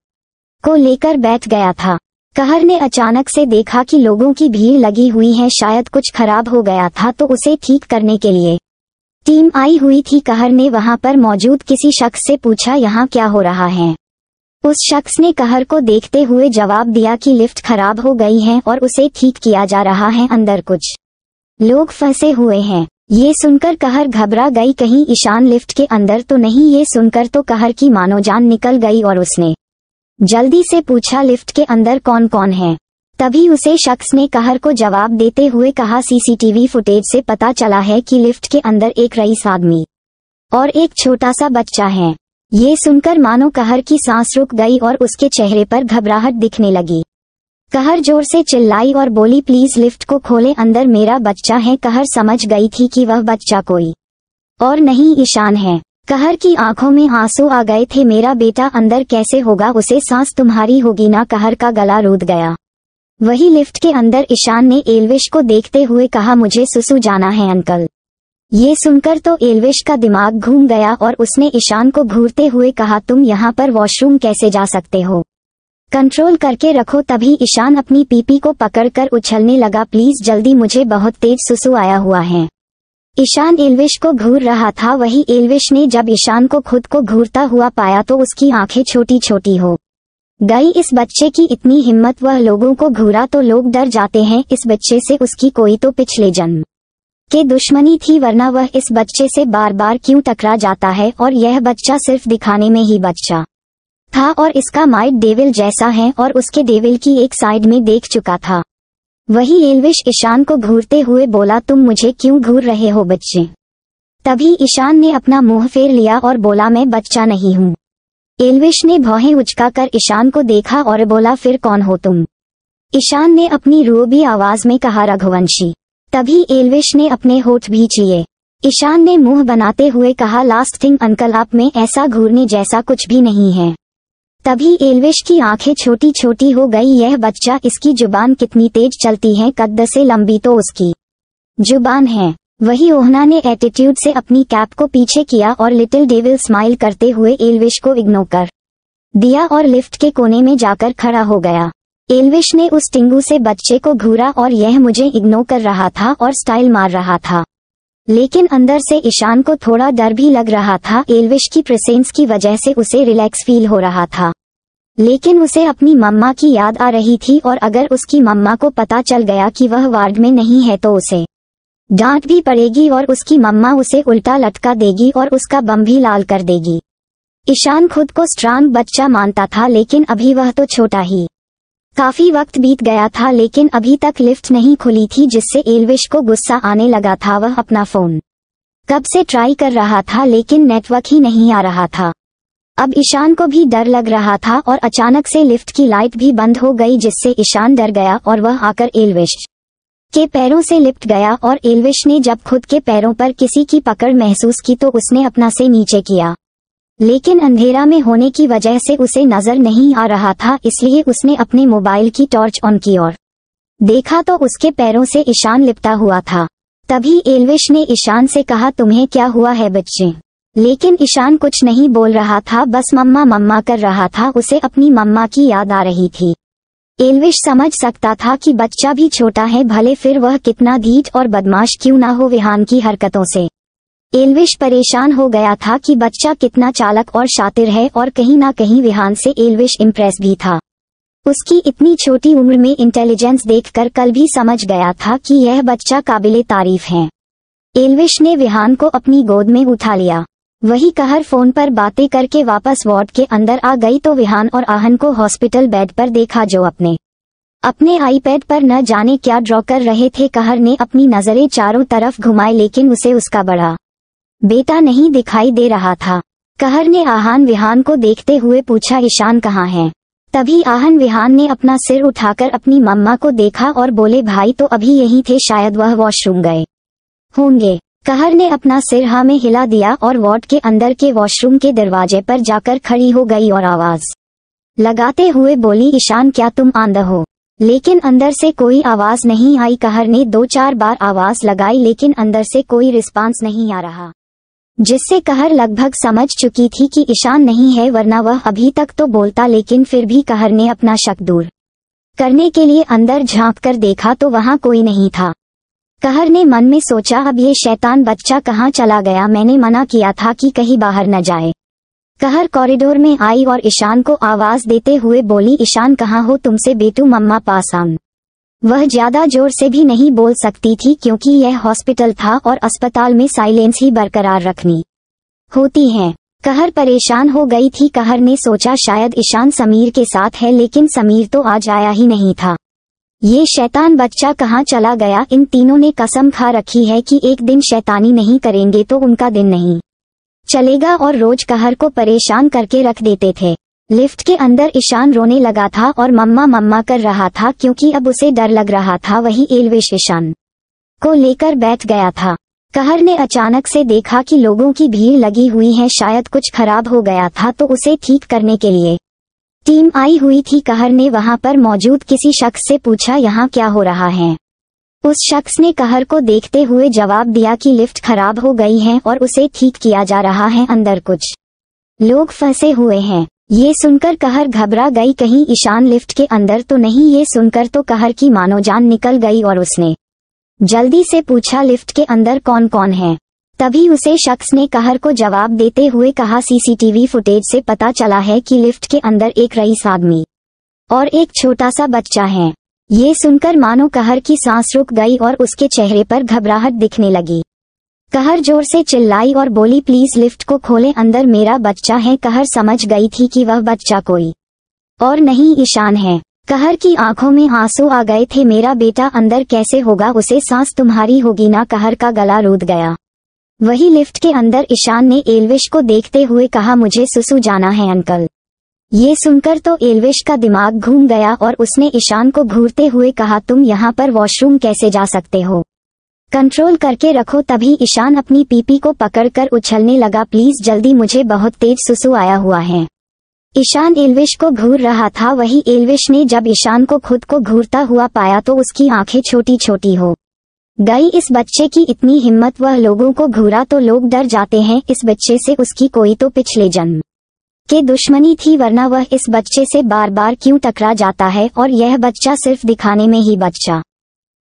को लेकर बैठ गया था कहर ने अचानक से देखा कि लोगों की भीड़ लगी हुई है शायद कुछ खराब हो गया था तो उसे ठीक करने के लिए टीम आई हुई थी कहर ने वहां पर मौजूद किसी शख्स से पूछा यहाँ क्या हो रहा है उस शख्स ने कहर को देखते हुए जवाब दिया कि लिफ्ट खराब हो गई है और उसे ठीक किया जा रहा है अंदर कुछ लोग फंसे हुए हैं ये सुनकर कहर घबरा गई कहीं ईशान लिफ्ट के अंदर तो नहीं ये सुनकर तो कहर की मानो जान निकल गई और उसने जल्दी से पूछा लिफ्ट के अंदर कौन कौन है तभी उसे शख्स ने कहर को जवाब देते हुए कहा सीसीटीवी फुटेज से पता चला है कि लिफ्ट के अंदर एक रईस आदमी और एक छोटा सा बच्चा है ये सुनकर मानो कहर की सांस रुक गई और उसके चेहरे पर घबराहट दिखने लगी कहर जोर से चिल्लाई और बोली प्लीज लिफ्ट को खोले अंदर मेरा बच्चा है कहर समझ गई थी कि वह बच्चा कोई और नहीं ईशान है कहर की आंखों में आंसू आ गए थे मेरा बेटा अंदर कैसे होगा उसे सांस तुम्हारी होगी ना कहर का गला रूद गया वही लिफ्ट के अंदर ईशान ने एलविश को देखते हुए कहा मुझे सुसु जाना है अंकल ये सुनकर तो एलविश का दिमाग घूम गया और उसने ईशान को घूरते हुए कहा तुम यहाँ पर वॉशरूम कैसे जा सकते हो कंट्रोल करके रखो तभी ईशान अपनी पीपी को पकड़कर उछलने लगा प्लीज जल्दी मुझे बहुत तेज सुसु आया हुआ है ईशान एलविश को घूर रहा था वही एलविश ने जब ईशान को खुद को घूरता हुआ पाया तो उसकी आंखें छोटी छोटी हो गई इस बच्चे की इतनी हिम्मत वह लोगों को घूरा तो लोग डर जाते हैं इस बच्चे से उसकी कोई तो पिछले जन्म के दुश्मनी थी वरना वह इस बच्चे से बार बार क्यों टकरा जाता है और यह बच्चा सिर्फ दिखाने में ही बच्चा था और इसका माइट डेविल जैसा है और उसके डेविल की एक साइड में देख चुका था वही एलविश ईशान को घूरते हुए बोला तुम मुझे क्यों घूर रहे हो बच्चे तभी ईशान ने अपना मुंह फेर लिया और बोला मैं बच्चा नहीं हूँ एलविश ने भौहें उचका कर ईशान को देखा और बोला फिर कौन हो तुम ईशान ने अपनी रूबी आवाज में कहा रघुवंशी तभी एलविश ने अपने होठ भी छिए ईशान ने मुंह बनाते हुए कहा लास्ट थिंग अंकल आप में ऐसा घूरने जैसा कुछ भी नहीं है तभी एलविश की आंखें छोटी छोटी हो गई यह बच्चा इसकी जुबान कितनी तेज चलती है कद से लंबी तो उसकी जुबान है वही ओहना ने एटीट्यूड से अपनी कैप को पीछे किया और लिटिल डेविल स्माइल करते हुए एलविश को इग्नोर कर दिया और लिफ्ट के कोने में जाकर खड़ा हो गया एलविश ने उस टिंगू से बच्चे को घूरा और यह मुझे इग्नोर कर रहा था और स्टाइल मार रहा था लेकिन अंदर से ईशान को थोड़ा डर भी लग रहा था एलविश की प्रेसेंस की वजह से उसे रिलैक्स फील हो रहा था लेकिन उसे अपनी मम्मा की याद आ रही थी और अगर उसकी मम्मा को पता चल गया कि वह वार्ड में नहीं है तो उसे डांट भी पड़ेगी और उसकी मम्मा उसे उल्टा लटका देगी और उसका बम भी लाल कर देगी ईशान खुद को स्ट्रांग बच्चा मानता था लेकिन अभी वह तो छोटा ही काफी वक्त बीत गया था लेकिन अभी तक लिफ्ट नहीं खुली थी जिससे एलविश को गुस्सा आने लगा था वह अपना फोन कब से ट्राई कर रहा था लेकिन नेटवर्क ही नहीं आ रहा था अब ईशान को भी डर लग रहा था और अचानक से लिफ्ट की लाइट भी बंद हो गई जिससे ईशान डर गया और वह आकर एलविश के पैरों से लिफ्ट गया और एलविश ने जब खुद के पैरों पर किसी की पकड़ महसूस की तो उसने अपना से नीचे किया लेकिन अंधेरा में होने की वजह से उसे नजर नहीं आ रहा था इसलिए उसने अपने मोबाइल की टॉर्च ऑन की और देखा तो उसके पैरों से ईशान लिपटा हुआ था तभी एलविश ने ईशान से कहा तुम्हें क्या हुआ है बच्चे लेकिन ईशान कुछ नहीं बोल रहा था बस मम्मा मम्मा कर रहा था उसे अपनी मम्मा की याद आ रही थी एलविश समझ सकता था कि बच्चा भी छोटा है भले फिर वह कितना धीट और बदमाश क्यों ना हो विहान की हरकतों से एलविश परेशान हो गया था कि बच्चा कितना चालक और शातिर है और कहीं ना कहीं विहान से एलविश इम्प्रेस भी था उसकी इतनी छोटी उम्र में इंटेलिजेंस देखकर कल भी समझ गया था कि यह बच्चा काबिल तारीफ है एलविश ने विहान को अपनी गोद में उठा लिया वही कहर फोन पर बातें करके वापस वार्ड के अंदर आ गई तो विहान और आहन को हॉस्पिटल बेड पर देखा जो अपने अपने आईपैड पर न जाने क्या ड्रॉ कर रहे थे कहर ने अपनी नजरें चारों तरफ घुमाए लेकिन उसे उसका बड़ा बेटा नहीं दिखाई दे रहा था कहर ने आहान विहान को देखते हुए पूछा ईशान कहाँ है तभी आहन विहान ने अपना सिर उठाकर अपनी मम्मा को देखा और बोले भाई तो अभी यही थे शायद वह वॉशरूम गए होंगे कहर ने अपना सिर हा में हिला दिया और वार्ड के अंदर के वॉशरूम के दरवाजे पर जाकर खड़ी हो गई और आवाज लगाते हुए बोली ईशान क्या तुम आंधा हो लेकिन अंदर से कोई आवाज नहीं आई कहर ने दो चार बार आवाज लगाई लेकिन अंदर से कोई रिस्पांस नहीं आ रहा जिससे कहर लगभग समझ चुकी थी कि ईशान नहीं है वरना वह अभी तक तो बोलता लेकिन फिर भी कहर ने अपना शक दूर करने के लिए अंदर झांक कर देखा तो वहां कोई नहीं था कहर ने मन में सोचा अब ये शैतान बच्चा कहाँ चला गया मैंने मना किया था कि कहीं बाहर न जाए कहर कॉरिडोर में आई और ईशान को आवाज देते हुए बोली ईशान कहाँ हो तुमसे बेटू मम्मा पास आऊ वह ज्यादा जोर से भी नहीं बोल सकती थी क्योंकि यह हॉस्पिटल था और अस्पताल में साइलेंस ही बरकरार रखनी होती है कहर परेशान हो गई थी कहर ने सोचा शायद ईशान समीर के साथ है लेकिन समीर तो आज आया ही नहीं था ये शैतान बच्चा कहाँ चला गया इन तीनों ने कसम खा रखी है कि एक दिन शैतानी नहीं करेंगे तो उनका दिन नहीं चलेगा और रोज कहर को परेशान करके रख देते थे लिफ्ट के अंदर ईशान रोने लगा था और मम्मा मम्मा कर रहा था क्योंकि अब उसे डर लग रहा था वही एलवेश ईशान को लेकर बैठ गया था कहर ने अचानक से देखा कि लोगों की भीड़ लगी हुई है शायद कुछ खराब हो गया था तो उसे ठीक करने के लिए टीम आई हुई थी कहर ने वहां पर मौजूद किसी शख्स से पूछा यहाँ क्या हो रहा है उस शख्स ने कहर को देखते हुए जवाब दिया कि लिफ्ट खराब हो गई है और उसे ठीक किया जा रहा है अंदर कुछ लोग फंसे हुए हैं ये सुनकर कहर घबरा गई कहीं ईशान लिफ्ट के अंदर तो नहीं ये सुनकर तो कहर की मानो जान निकल गई और उसने जल्दी से पूछा लिफ्ट के अंदर कौन कौन है तभी उसे शख्स ने कहर को जवाब देते हुए कहा सीसीटीवी फुटेज से पता चला है कि लिफ्ट के अंदर एक रईस आदमी और एक छोटा सा बच्चा है ये सुनकर मानो कहर की सांस रुक गई और उसके चेहरे पर घबराहट दिखने लगी कहर जोर से चिल्लाई और बोली प्लीज लिफ्ट को खोले अंदर मेरा बच्चा है कहर समझ गई थी कि वह बच्चा कोई और नहीं ईशान है कहर की आंखों में आंसू आ गए थे मेरा बेटा अंदर कैसे होगा उसे सांस तुम्हारी होगी ना कहर का गला रूद गया वही लिफ्ट के अंदर ईशान ने एलविश को देखते हुए कहा मुझे सुसु जाना है अंकल ये सुनकर तो एलविश का दिमाग घूम गया और उसने ईशान को घूरते हुए कहा तुम यहाँ पर वॉशरूम कैसे जा सकते हो कंट्रोल करके रखो तभी ईशान अपनी पीपी को पकड़कर उछलने लगा प्लीज जल्दी मुझे बहुत तेज सुसु आया हुआ है ईशान एलविश को घूर रहा था वही एलविश ने जब ईशान को खुद को घूरता हुआ पाया तो उसकी आंखें छोटी छोटी हो गई इस बच्चे की इतनी हिम्मत वह लोगों को घूरा तो लोग डर जाते हैं इस बच्चे से उसकी कोई तो पिछले जन्म के दुश्मनी थी वरना वह इस बच्चे से बार बार क्यों टकरा जाता है और यह बच्चा सिर्फ दिखाने में ही बच्चा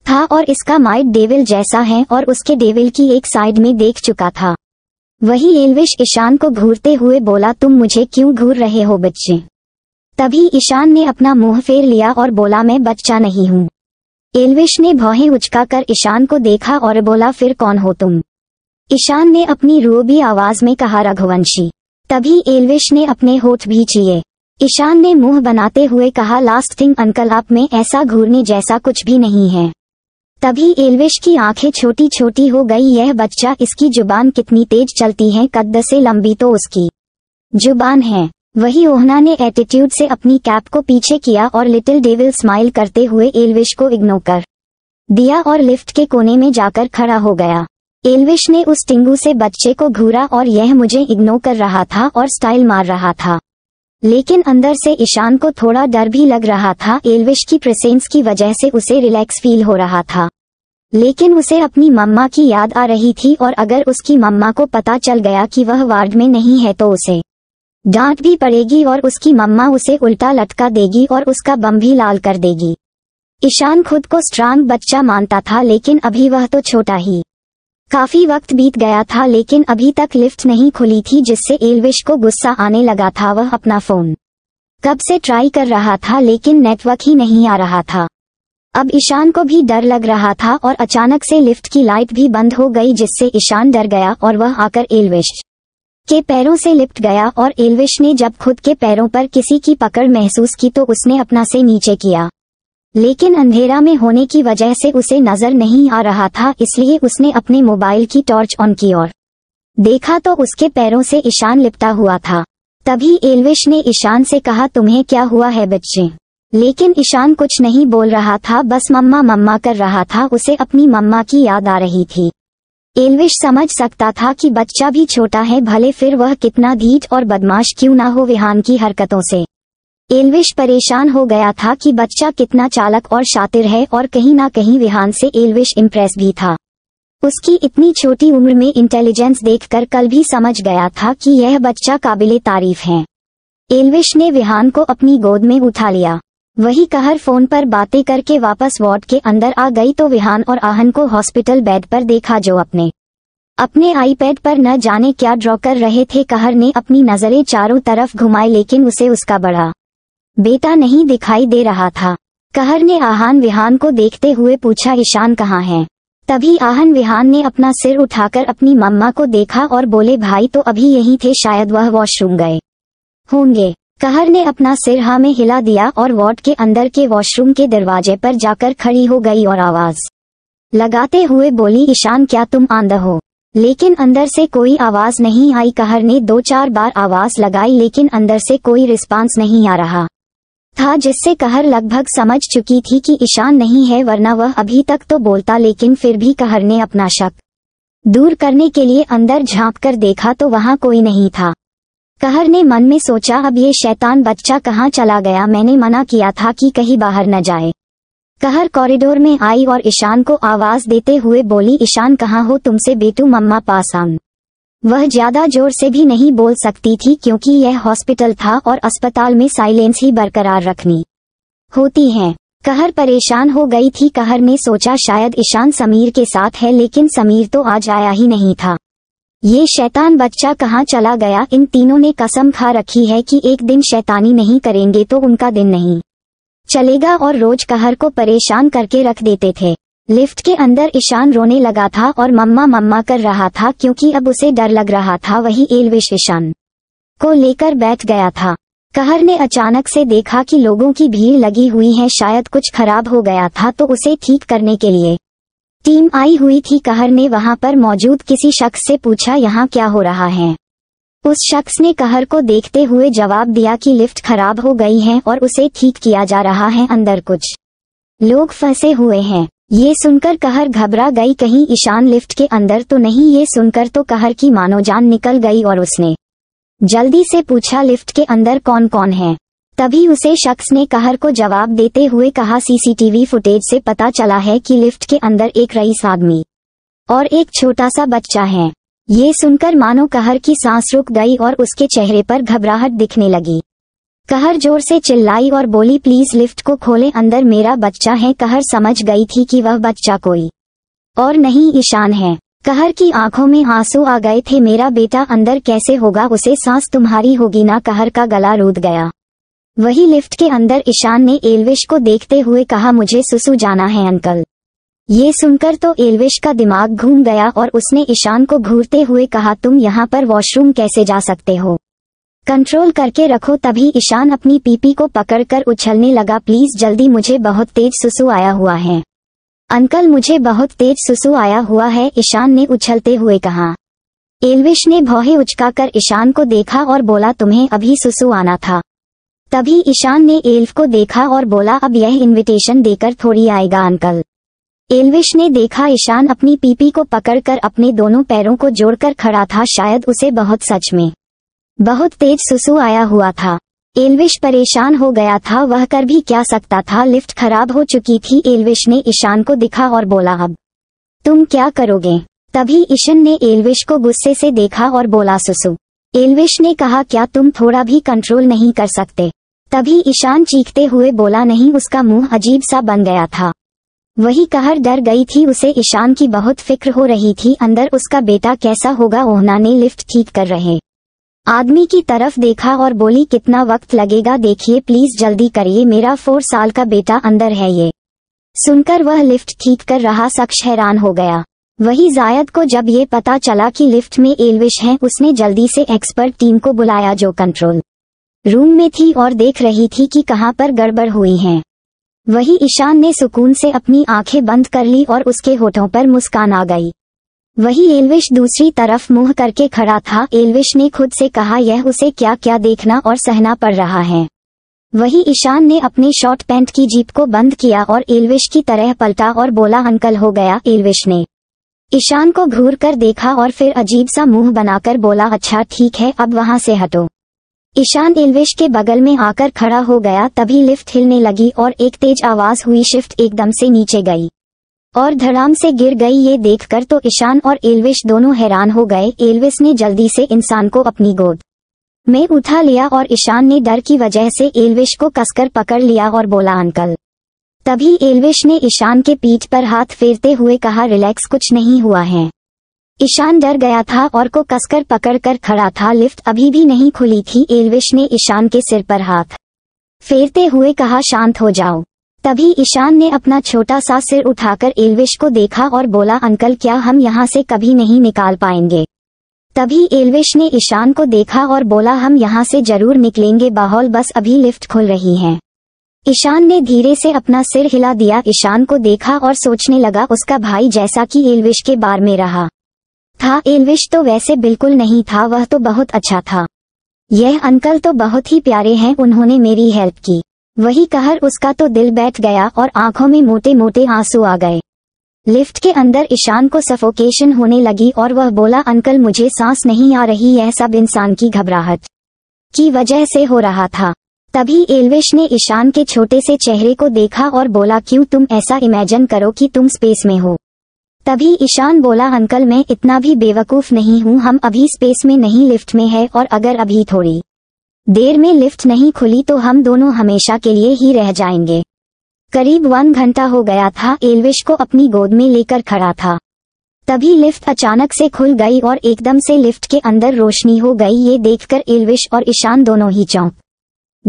था और इसका माइट डेविल जैसा है और उसके डेविल की एक साइड में देख चुका था वही एलविश ईशान को घूरते हुए बोला तुम मुझे क्यों घूर रहे हो बच्चे तभी ईशान ने अपना मुंह फेर लिया और बोला मैं बच्चा नहीं हूँ एलविश ने भौहें उचका कर ईशान को देखा और बोला फिर कौन हो तुम ईशान ने अपनी रूबी आवाज में कहा रघुवंशी तभी एलविश ने अपने होठ भी चिए ईशान ने मुंह बनाते हुए कहा लास्ट थिंग अंकल आप में ऐसा घूरने जैसा कुछ भी नहीं है तभी एलविश की आंखें छोटी छोटी हो गई यह बच्चा इसकी जुबान कितनी तेज चलती है कद से लंबी तो उसकी जुबान है वही ओहना ने एटीट्यूड से अपनी कैप को पीछे किया और लिटिल डेविल स्माइल करते हुए एलविश को इग्नोर कर दिया और लिफ्ट के कोने में जाकर खड़ा हो गया एलविश ने उस टिंगू से बच्चे को घूरा और यह मुझे इग्नोर कर रहा था और स्टाइल मार रहा था लेकिन अंदर से ईशान को थोड़ा डर भी लग रहा था एलविश की प्रेसेंस की वजह से उसे रिलैक्स फील हो रहा था लेकिन उसे अपनी मम्मा की याद आ रही थी और अगर उसकी मम्मा को पता चल गया कि वह वार्ड में नहीं है तो उसे डांट भी पड़ेगी और उसकी मम्मा उसे उल्टा लटका देगी और उसका बम भी लाल कर देगी ईशान खुद को स्ट्रांग बच्चा मानता था लेकिन अभी वह तो छोटा ही काफी वक्त बीत गया था लेकिन अभी तक लिफ्ट नहीं खुली थी जिससे एलविश को गुस्सा आने लगा था वह अपना फोन कब से ट्राई कर रहा था लेकिन नेटवर्क ही नहीं आ रहा था अब ईशान को भी डर लग रहा था और अचानक से लिफ्ट की लाइट भी बंद हो गई जिससे ईशान डर गया और वह आकर एलविश के पैरों से लिफ्ट गया और एलविश ने जब खुद के पैरों पर किसी की पकड़ महसूस की तो उसने अपना से नीचे किया लेकिन अंधेरा में होने की वजह से उसे नजर नहीं आ रहा था इसलिए उसने अपने मोबाइल की टॉर्च ऑन की और देखा तो उसके पैरों से ईशान लिपटा हुआ था तभी एलविश ने ईशान से कहा तुम्हें क्या हुआ है बच्चे लेकिन ईशान कुछ नहीं बोल रहा था बस मम्मा मम्मा कर रहा था उसे अपनी मम्मा की याद आ रही थी एलविश समझ सकता था कि बच्चा भी छोटा है भले फिर वह कितना धीट और बदमाश क्यों ना हो विहान की हरकतों से एलविश परेशान हो गया था कि बच्चा कितना चालक और शातिर है और कहीं ना कहीं विहान से एलविश इम्प्रेस भी था उसकी इतनी छोटी उम्र में इंटेलिजेंस देखकर कल भी समझ गया था कि यह बच्चा काबिल तारीफ है एलविश ने विहान को अपनी गोद में उठा लिया वही कहर फोन पर बातें करके वापस वार्ड के अंदर आ गई तो विहान और आहन को हॉस्पिटल बेड पर देखा जो अपने अपने आईपैड पर न जाने क्या ड्रॉ कर रहे थे कहर ने अपनी नजरें चारों तरफ घुमाई लेकिन उसे उसका बड़ा बेटा नहीं दिखाई दे रहा था कहर ने आहान विहान को देखते हुए पूछा ईशान कहाँ है तभी आहन विहान ने अपना सिर उठाकर अपनी मम्मा को देखा और बोले भाई तो अभी यही थे शायद वह वॉशरूम गए होंगे कहर ने अपना सिर हा में हिला दिया और वार्ड के अंदर के वॉशरूम के दरवाजे पर जाकर खड़ी हो गई और आवाज लगाते हुए बोली ईशान क्या तुम आंधा हो लेकिन अंदर से कोई आवाज नहीं आई कहर ने दो चार बार आवाज लगाई लेकिन अंदर से कोई रिस्पांस नहीं आ रहा था जिससे कहर लगभग समझ चुकी थी कि ईशान नहीं है वरना वह अभी तक तो बोलता लेकिन फिर भी कहर ने अपना शक दूर करने के लिए अंदर झांक कर देखा तो वहां कोई नहीं था कहर ने मन में सोचा अब ये शैतान बच्चा कहाँ चला गया मैंने मना किया था कि कहीं बाहर न जाए कहर कॉरिडोर में आई और ईशान को आवाज देते हुए बोली ईशान कहाँ हो तुमसे बेटू मम्मा पास आऊं वह ज्यादा जोर से भी नहीं बोल सकती थी क्योंकि यह हॉस्पिटल था और अस्पताल में साइलेंस ही बरकरार रखनी होती है कहर परेशान हो गई थी कहर ने सोचा शायद ईशान समीर के साथ है लेकिन समीर तो आज आया ही नहीं था ये शैतान बच्चा कहाँ चला गया इन तीनों ने कसम खा रखी है कि एक दिन शैतानी नहीं करेंगे तो उनका दिन नहीं चलेगा और रोज कहर को परेशान करके रख देते थे लिफ्ट के अंदर ईशान रोने लगा था और मम्मा मम्मा कर रहा था क्योंकि अब उसे डर लग रहा था वही एलविश ईशान को लेकर बैठ गया था कहर ने अचानक से देखा कि लोगों की भीड़ लगी हुई है शायद कुछ खराब हो गया था तो उसे ठीक करने के लिए टीम आई हुई थी कहर ने वहां पर मौजूद किसी शख्स से पूछा यहाँ क्या हो रहा है उस शख्स ने कहर को देखते हुए जवाब दिया कि लिफ्ट खराब हो गई है और उसे ठीक किया जा रहा है अंदर कुछ लोग फंसे हुए हैं ये सुनकर कहर घबरा गई कहीं ईशान लिफ्ट के अंदर तो नहीं ये सुनकर तो कहर की मानो जान निकल गई और उसने जल्दी से पूछा लिफ्ट के अंदर कौन कौन है तभी उसे शख्स ने कहर को जवाब देते हुए कहा सीसीटीवी फुटेज से पता चला है कि लिफ्ट के अंदर एक रईस आदमी और एक छोटा सा बच्चा है ये सुनकर मानो कहर की सांस रुक गई और उसके चेहरे पर घबराहट दिखने लगी कहर जोर से चिल्लाई और बोली प्लीज लिफ्ट को खोले अंदर मेरा बच्चा है कहर समझ गई थी कि वह बच्चा कोई और नहीं ईशान है कहर की आंखों में आंसू आ गए थे मेरा बेटा अंदर कैसे होगा उसे सांस तुम्हारी होगी ना कहर का गला रूद गया वही लिफ्ट के अंदर ईशान ने एलविश को देखते हुए कहा मुझे सुसु जाना है अंकल ये सुनकर तो एलविश का दिमाग घूम गया और उसने ईशान को घूरते हुए कहा तुम यहाँ पर वॉशरूम कैसे जा सकते हो कंट्रोल करके रखो तभी ईशान अपनी पीपी को पकड़कर उछलने लगा प्लीज जल्दी मुझे बहुत तेज सुसु आया हुआ है अंकल मुझे बहुत तेज सुसु आया हुआ है ईशान ने उछलते हुए कहा एलविश ने भौहे उचका कर ईशान को देखा और बोला तुम्हें अभी सुसु आना था तभी ईशान ने एल्फ को देखा और बोला अब यह इनविटेशन देकर थोड़ी आएगा अंकल एलविश ने देखा ईशान अपनी पीपी को पकड़कर अपने दोनों पैरों को जोड़कर खड़ा था शायद उसे बहुत सच में बहुत तेज सुसु आया हुआ था एलविश परेशान हो गया था वह कर भी क्या सकता था लिफ्ट खराब हो चुकी थी एलविश ने ईशान को दिखा और बोला अब तुम क्या करोगे तभी ईशन ने एलविश को गुस्से से देखा और बोला सुसु एलविश ने कहा क्या तुम थोड़ा भी कंट्रोल नहीं कर सकते तभी ईशान चीखते हुए बोला नहीं उसका मुंह अजीब सा बन गया था वही कहर डर गई थी उसे ईशान की बहुत फिक्र हो रही थी अंदर उसका बेटा कैसा होगा ओहना ने लिफ्ट ठीक कर रहे आदमी की तरफ देखा और बोली कितना वक्त लगेगा देखिए प्लीज जल्दी करिए मेरा फोर साल का बेटा अंदर है ये सुनकर वह लिफ्ट ठीक कर रहा शख्स हैरान हो गया वही जायद को जब ये पता चला कि लिफ्ट में एलविश है उसने जल्दी से एक्सपर्ट टीम को बुलाया जो कंट्रोल रूम में थी और देख रही थी कि कहाँ पर गड़बड़ हुई है वही ईशान ने सुकून से अपनी आंखें बंद कर ली और उसके होठों पर मुस्कान आ गई वही एलविश दूसरी तरफ मुंह करके खड़ा था एलविश ने खुद से कहा यह उसे क्या क्या देखना और सहना पड़ रहा है वही ईशान ने अपने शॉर्ट पैंट की जीप को बंद किया और एलविश की तरह पलटा और बोला अंकल हो गया एलविश ने ईशान को घूर कर देखा और फिर अजीब सा मुंह बनाकर बोला अच्छा ठीक है अब वहां से हटो ईशान एलविश के बगल में आकर खड़ा हो गया तभी लिफ्ट हिलने लगी और एक तेज आवाज हुई शिफ्ट एकदम से नीचे गई और धड़ाम से गिर गई ये देखकर तो ईशान और एलविश दोनों हैरान हो गए एलविस ने जल्दी से इंसान को अपनी गोद में उठा लिया और ईशान ने डर की वजह से एलविश को कसकर पकड़ लिया और बोला अंकल तभी एलविश ने ईशान के पीठ पर हाथ फेरते हुए कहा रिलैक्स कुछ नहीं हुआ है ईशान डर गया था और को कसकर पकड़कर खड़ा था लिफ्ट अभी भी नहीं खुली थी एलविश ने ईशान के सिर पर हाथ फेरते हुए कहा शांत हो जाओ तभी ईशान ने अपना छोटा सा सिर उठाकर एलविश को देखा और बोला अंकल क्या हम यहाँ से कभी नहीं निकाल पाएंगे तभी एलविश ने ईशान को देखा और बोला हम यहाँ से जरूर निकलेंगे बाहौल बस अभी लिफ्ट खुल रही है ईशान ने धीरे से अपना सिर हिला दिया ईशान को देखा और सोचने लगा उसका भाई जैसा कि एलविश के बार में रहा था एलविश तो वैसे बिल्कुल नहीं था वह तो बहुत अच्छा था यह अंकल तो बहुत ही प्यारे हैं उन्होंने मेरी हेल्प की वही कहर उसका तो दिल बैठ गया और आंखों में मोटे मोटे आंसू आ गए लिफ्ट के अंदर ईशान को सफोकेशन होने लगी और वह बोला अंकल मुझे सांस नहीं आ रही यह सब इंसान की घबराहट की वजह से हो रहा था तभी एलविश ने ईशान के छोटे से चेहरे को देखा और बोला क्यों तुम ऐसा इमेजिन करो कि तुम स्पेस में हो तभी ईशान बोला अंकल मैं इतना भी बेवकूफ नहीं हूँ हम अभी स्पेस में नहीं लिफ्ट में है और अगर अभी थोड़ी देर में लिफ्ट नहीं खुली तो हम दोनों हमेशा के लिए ही रह जाएंगे करीब वन घंटा हो गया था एलविश को अपनी गोद में लेकर खड़ा था तभी लिफ्ट अचानक से खुल गई और एकदम से लिफ्ट के अंदर रोशनी हो गई ये देखकर एलविश और ईशान दोनों ही चौंक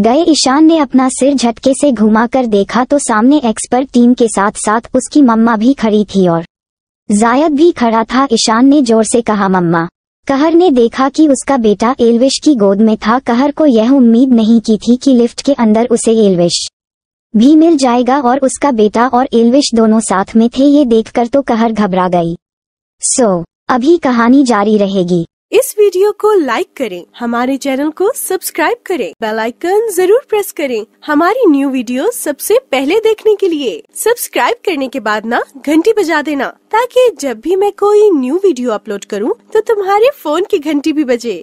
गए ईशान ने अपना सिर झटके से घुमाकर देखा तो सामने एक्सपर्ट टीम के साथ साथ उसकी मम्मा भी खड़ी थी और जायद भी खड़ा था ईशान ने जोर से कहा मम्मा कहर ने देखा कि उसका बेटा एलविश की गोद में था कहर को यह उम्मीद नहीं की थी कि लिफ्ट के अंदर उसे एलविश भी मिल जाएगा और उसका बेटा और एलविश दोनों साथ में थे ये देखकर तो कहर घबरा गई सो so, अभी कहानी जारी रहेगी इस वीडियो को लाइक करें हमारे चैनल को सब्सक्राइब करें बेल आइकन जरूर प्रेस करें हमारी न्यू वीडियो सबसे पहले देखने के लिए सब्सक्राइब करने के बाद ना घंटी बजा देना ताकि जब भी मैं कोई न्यू वीडियो अपलोड करूं तो तुम्हारे फोन की घंटी भी बजे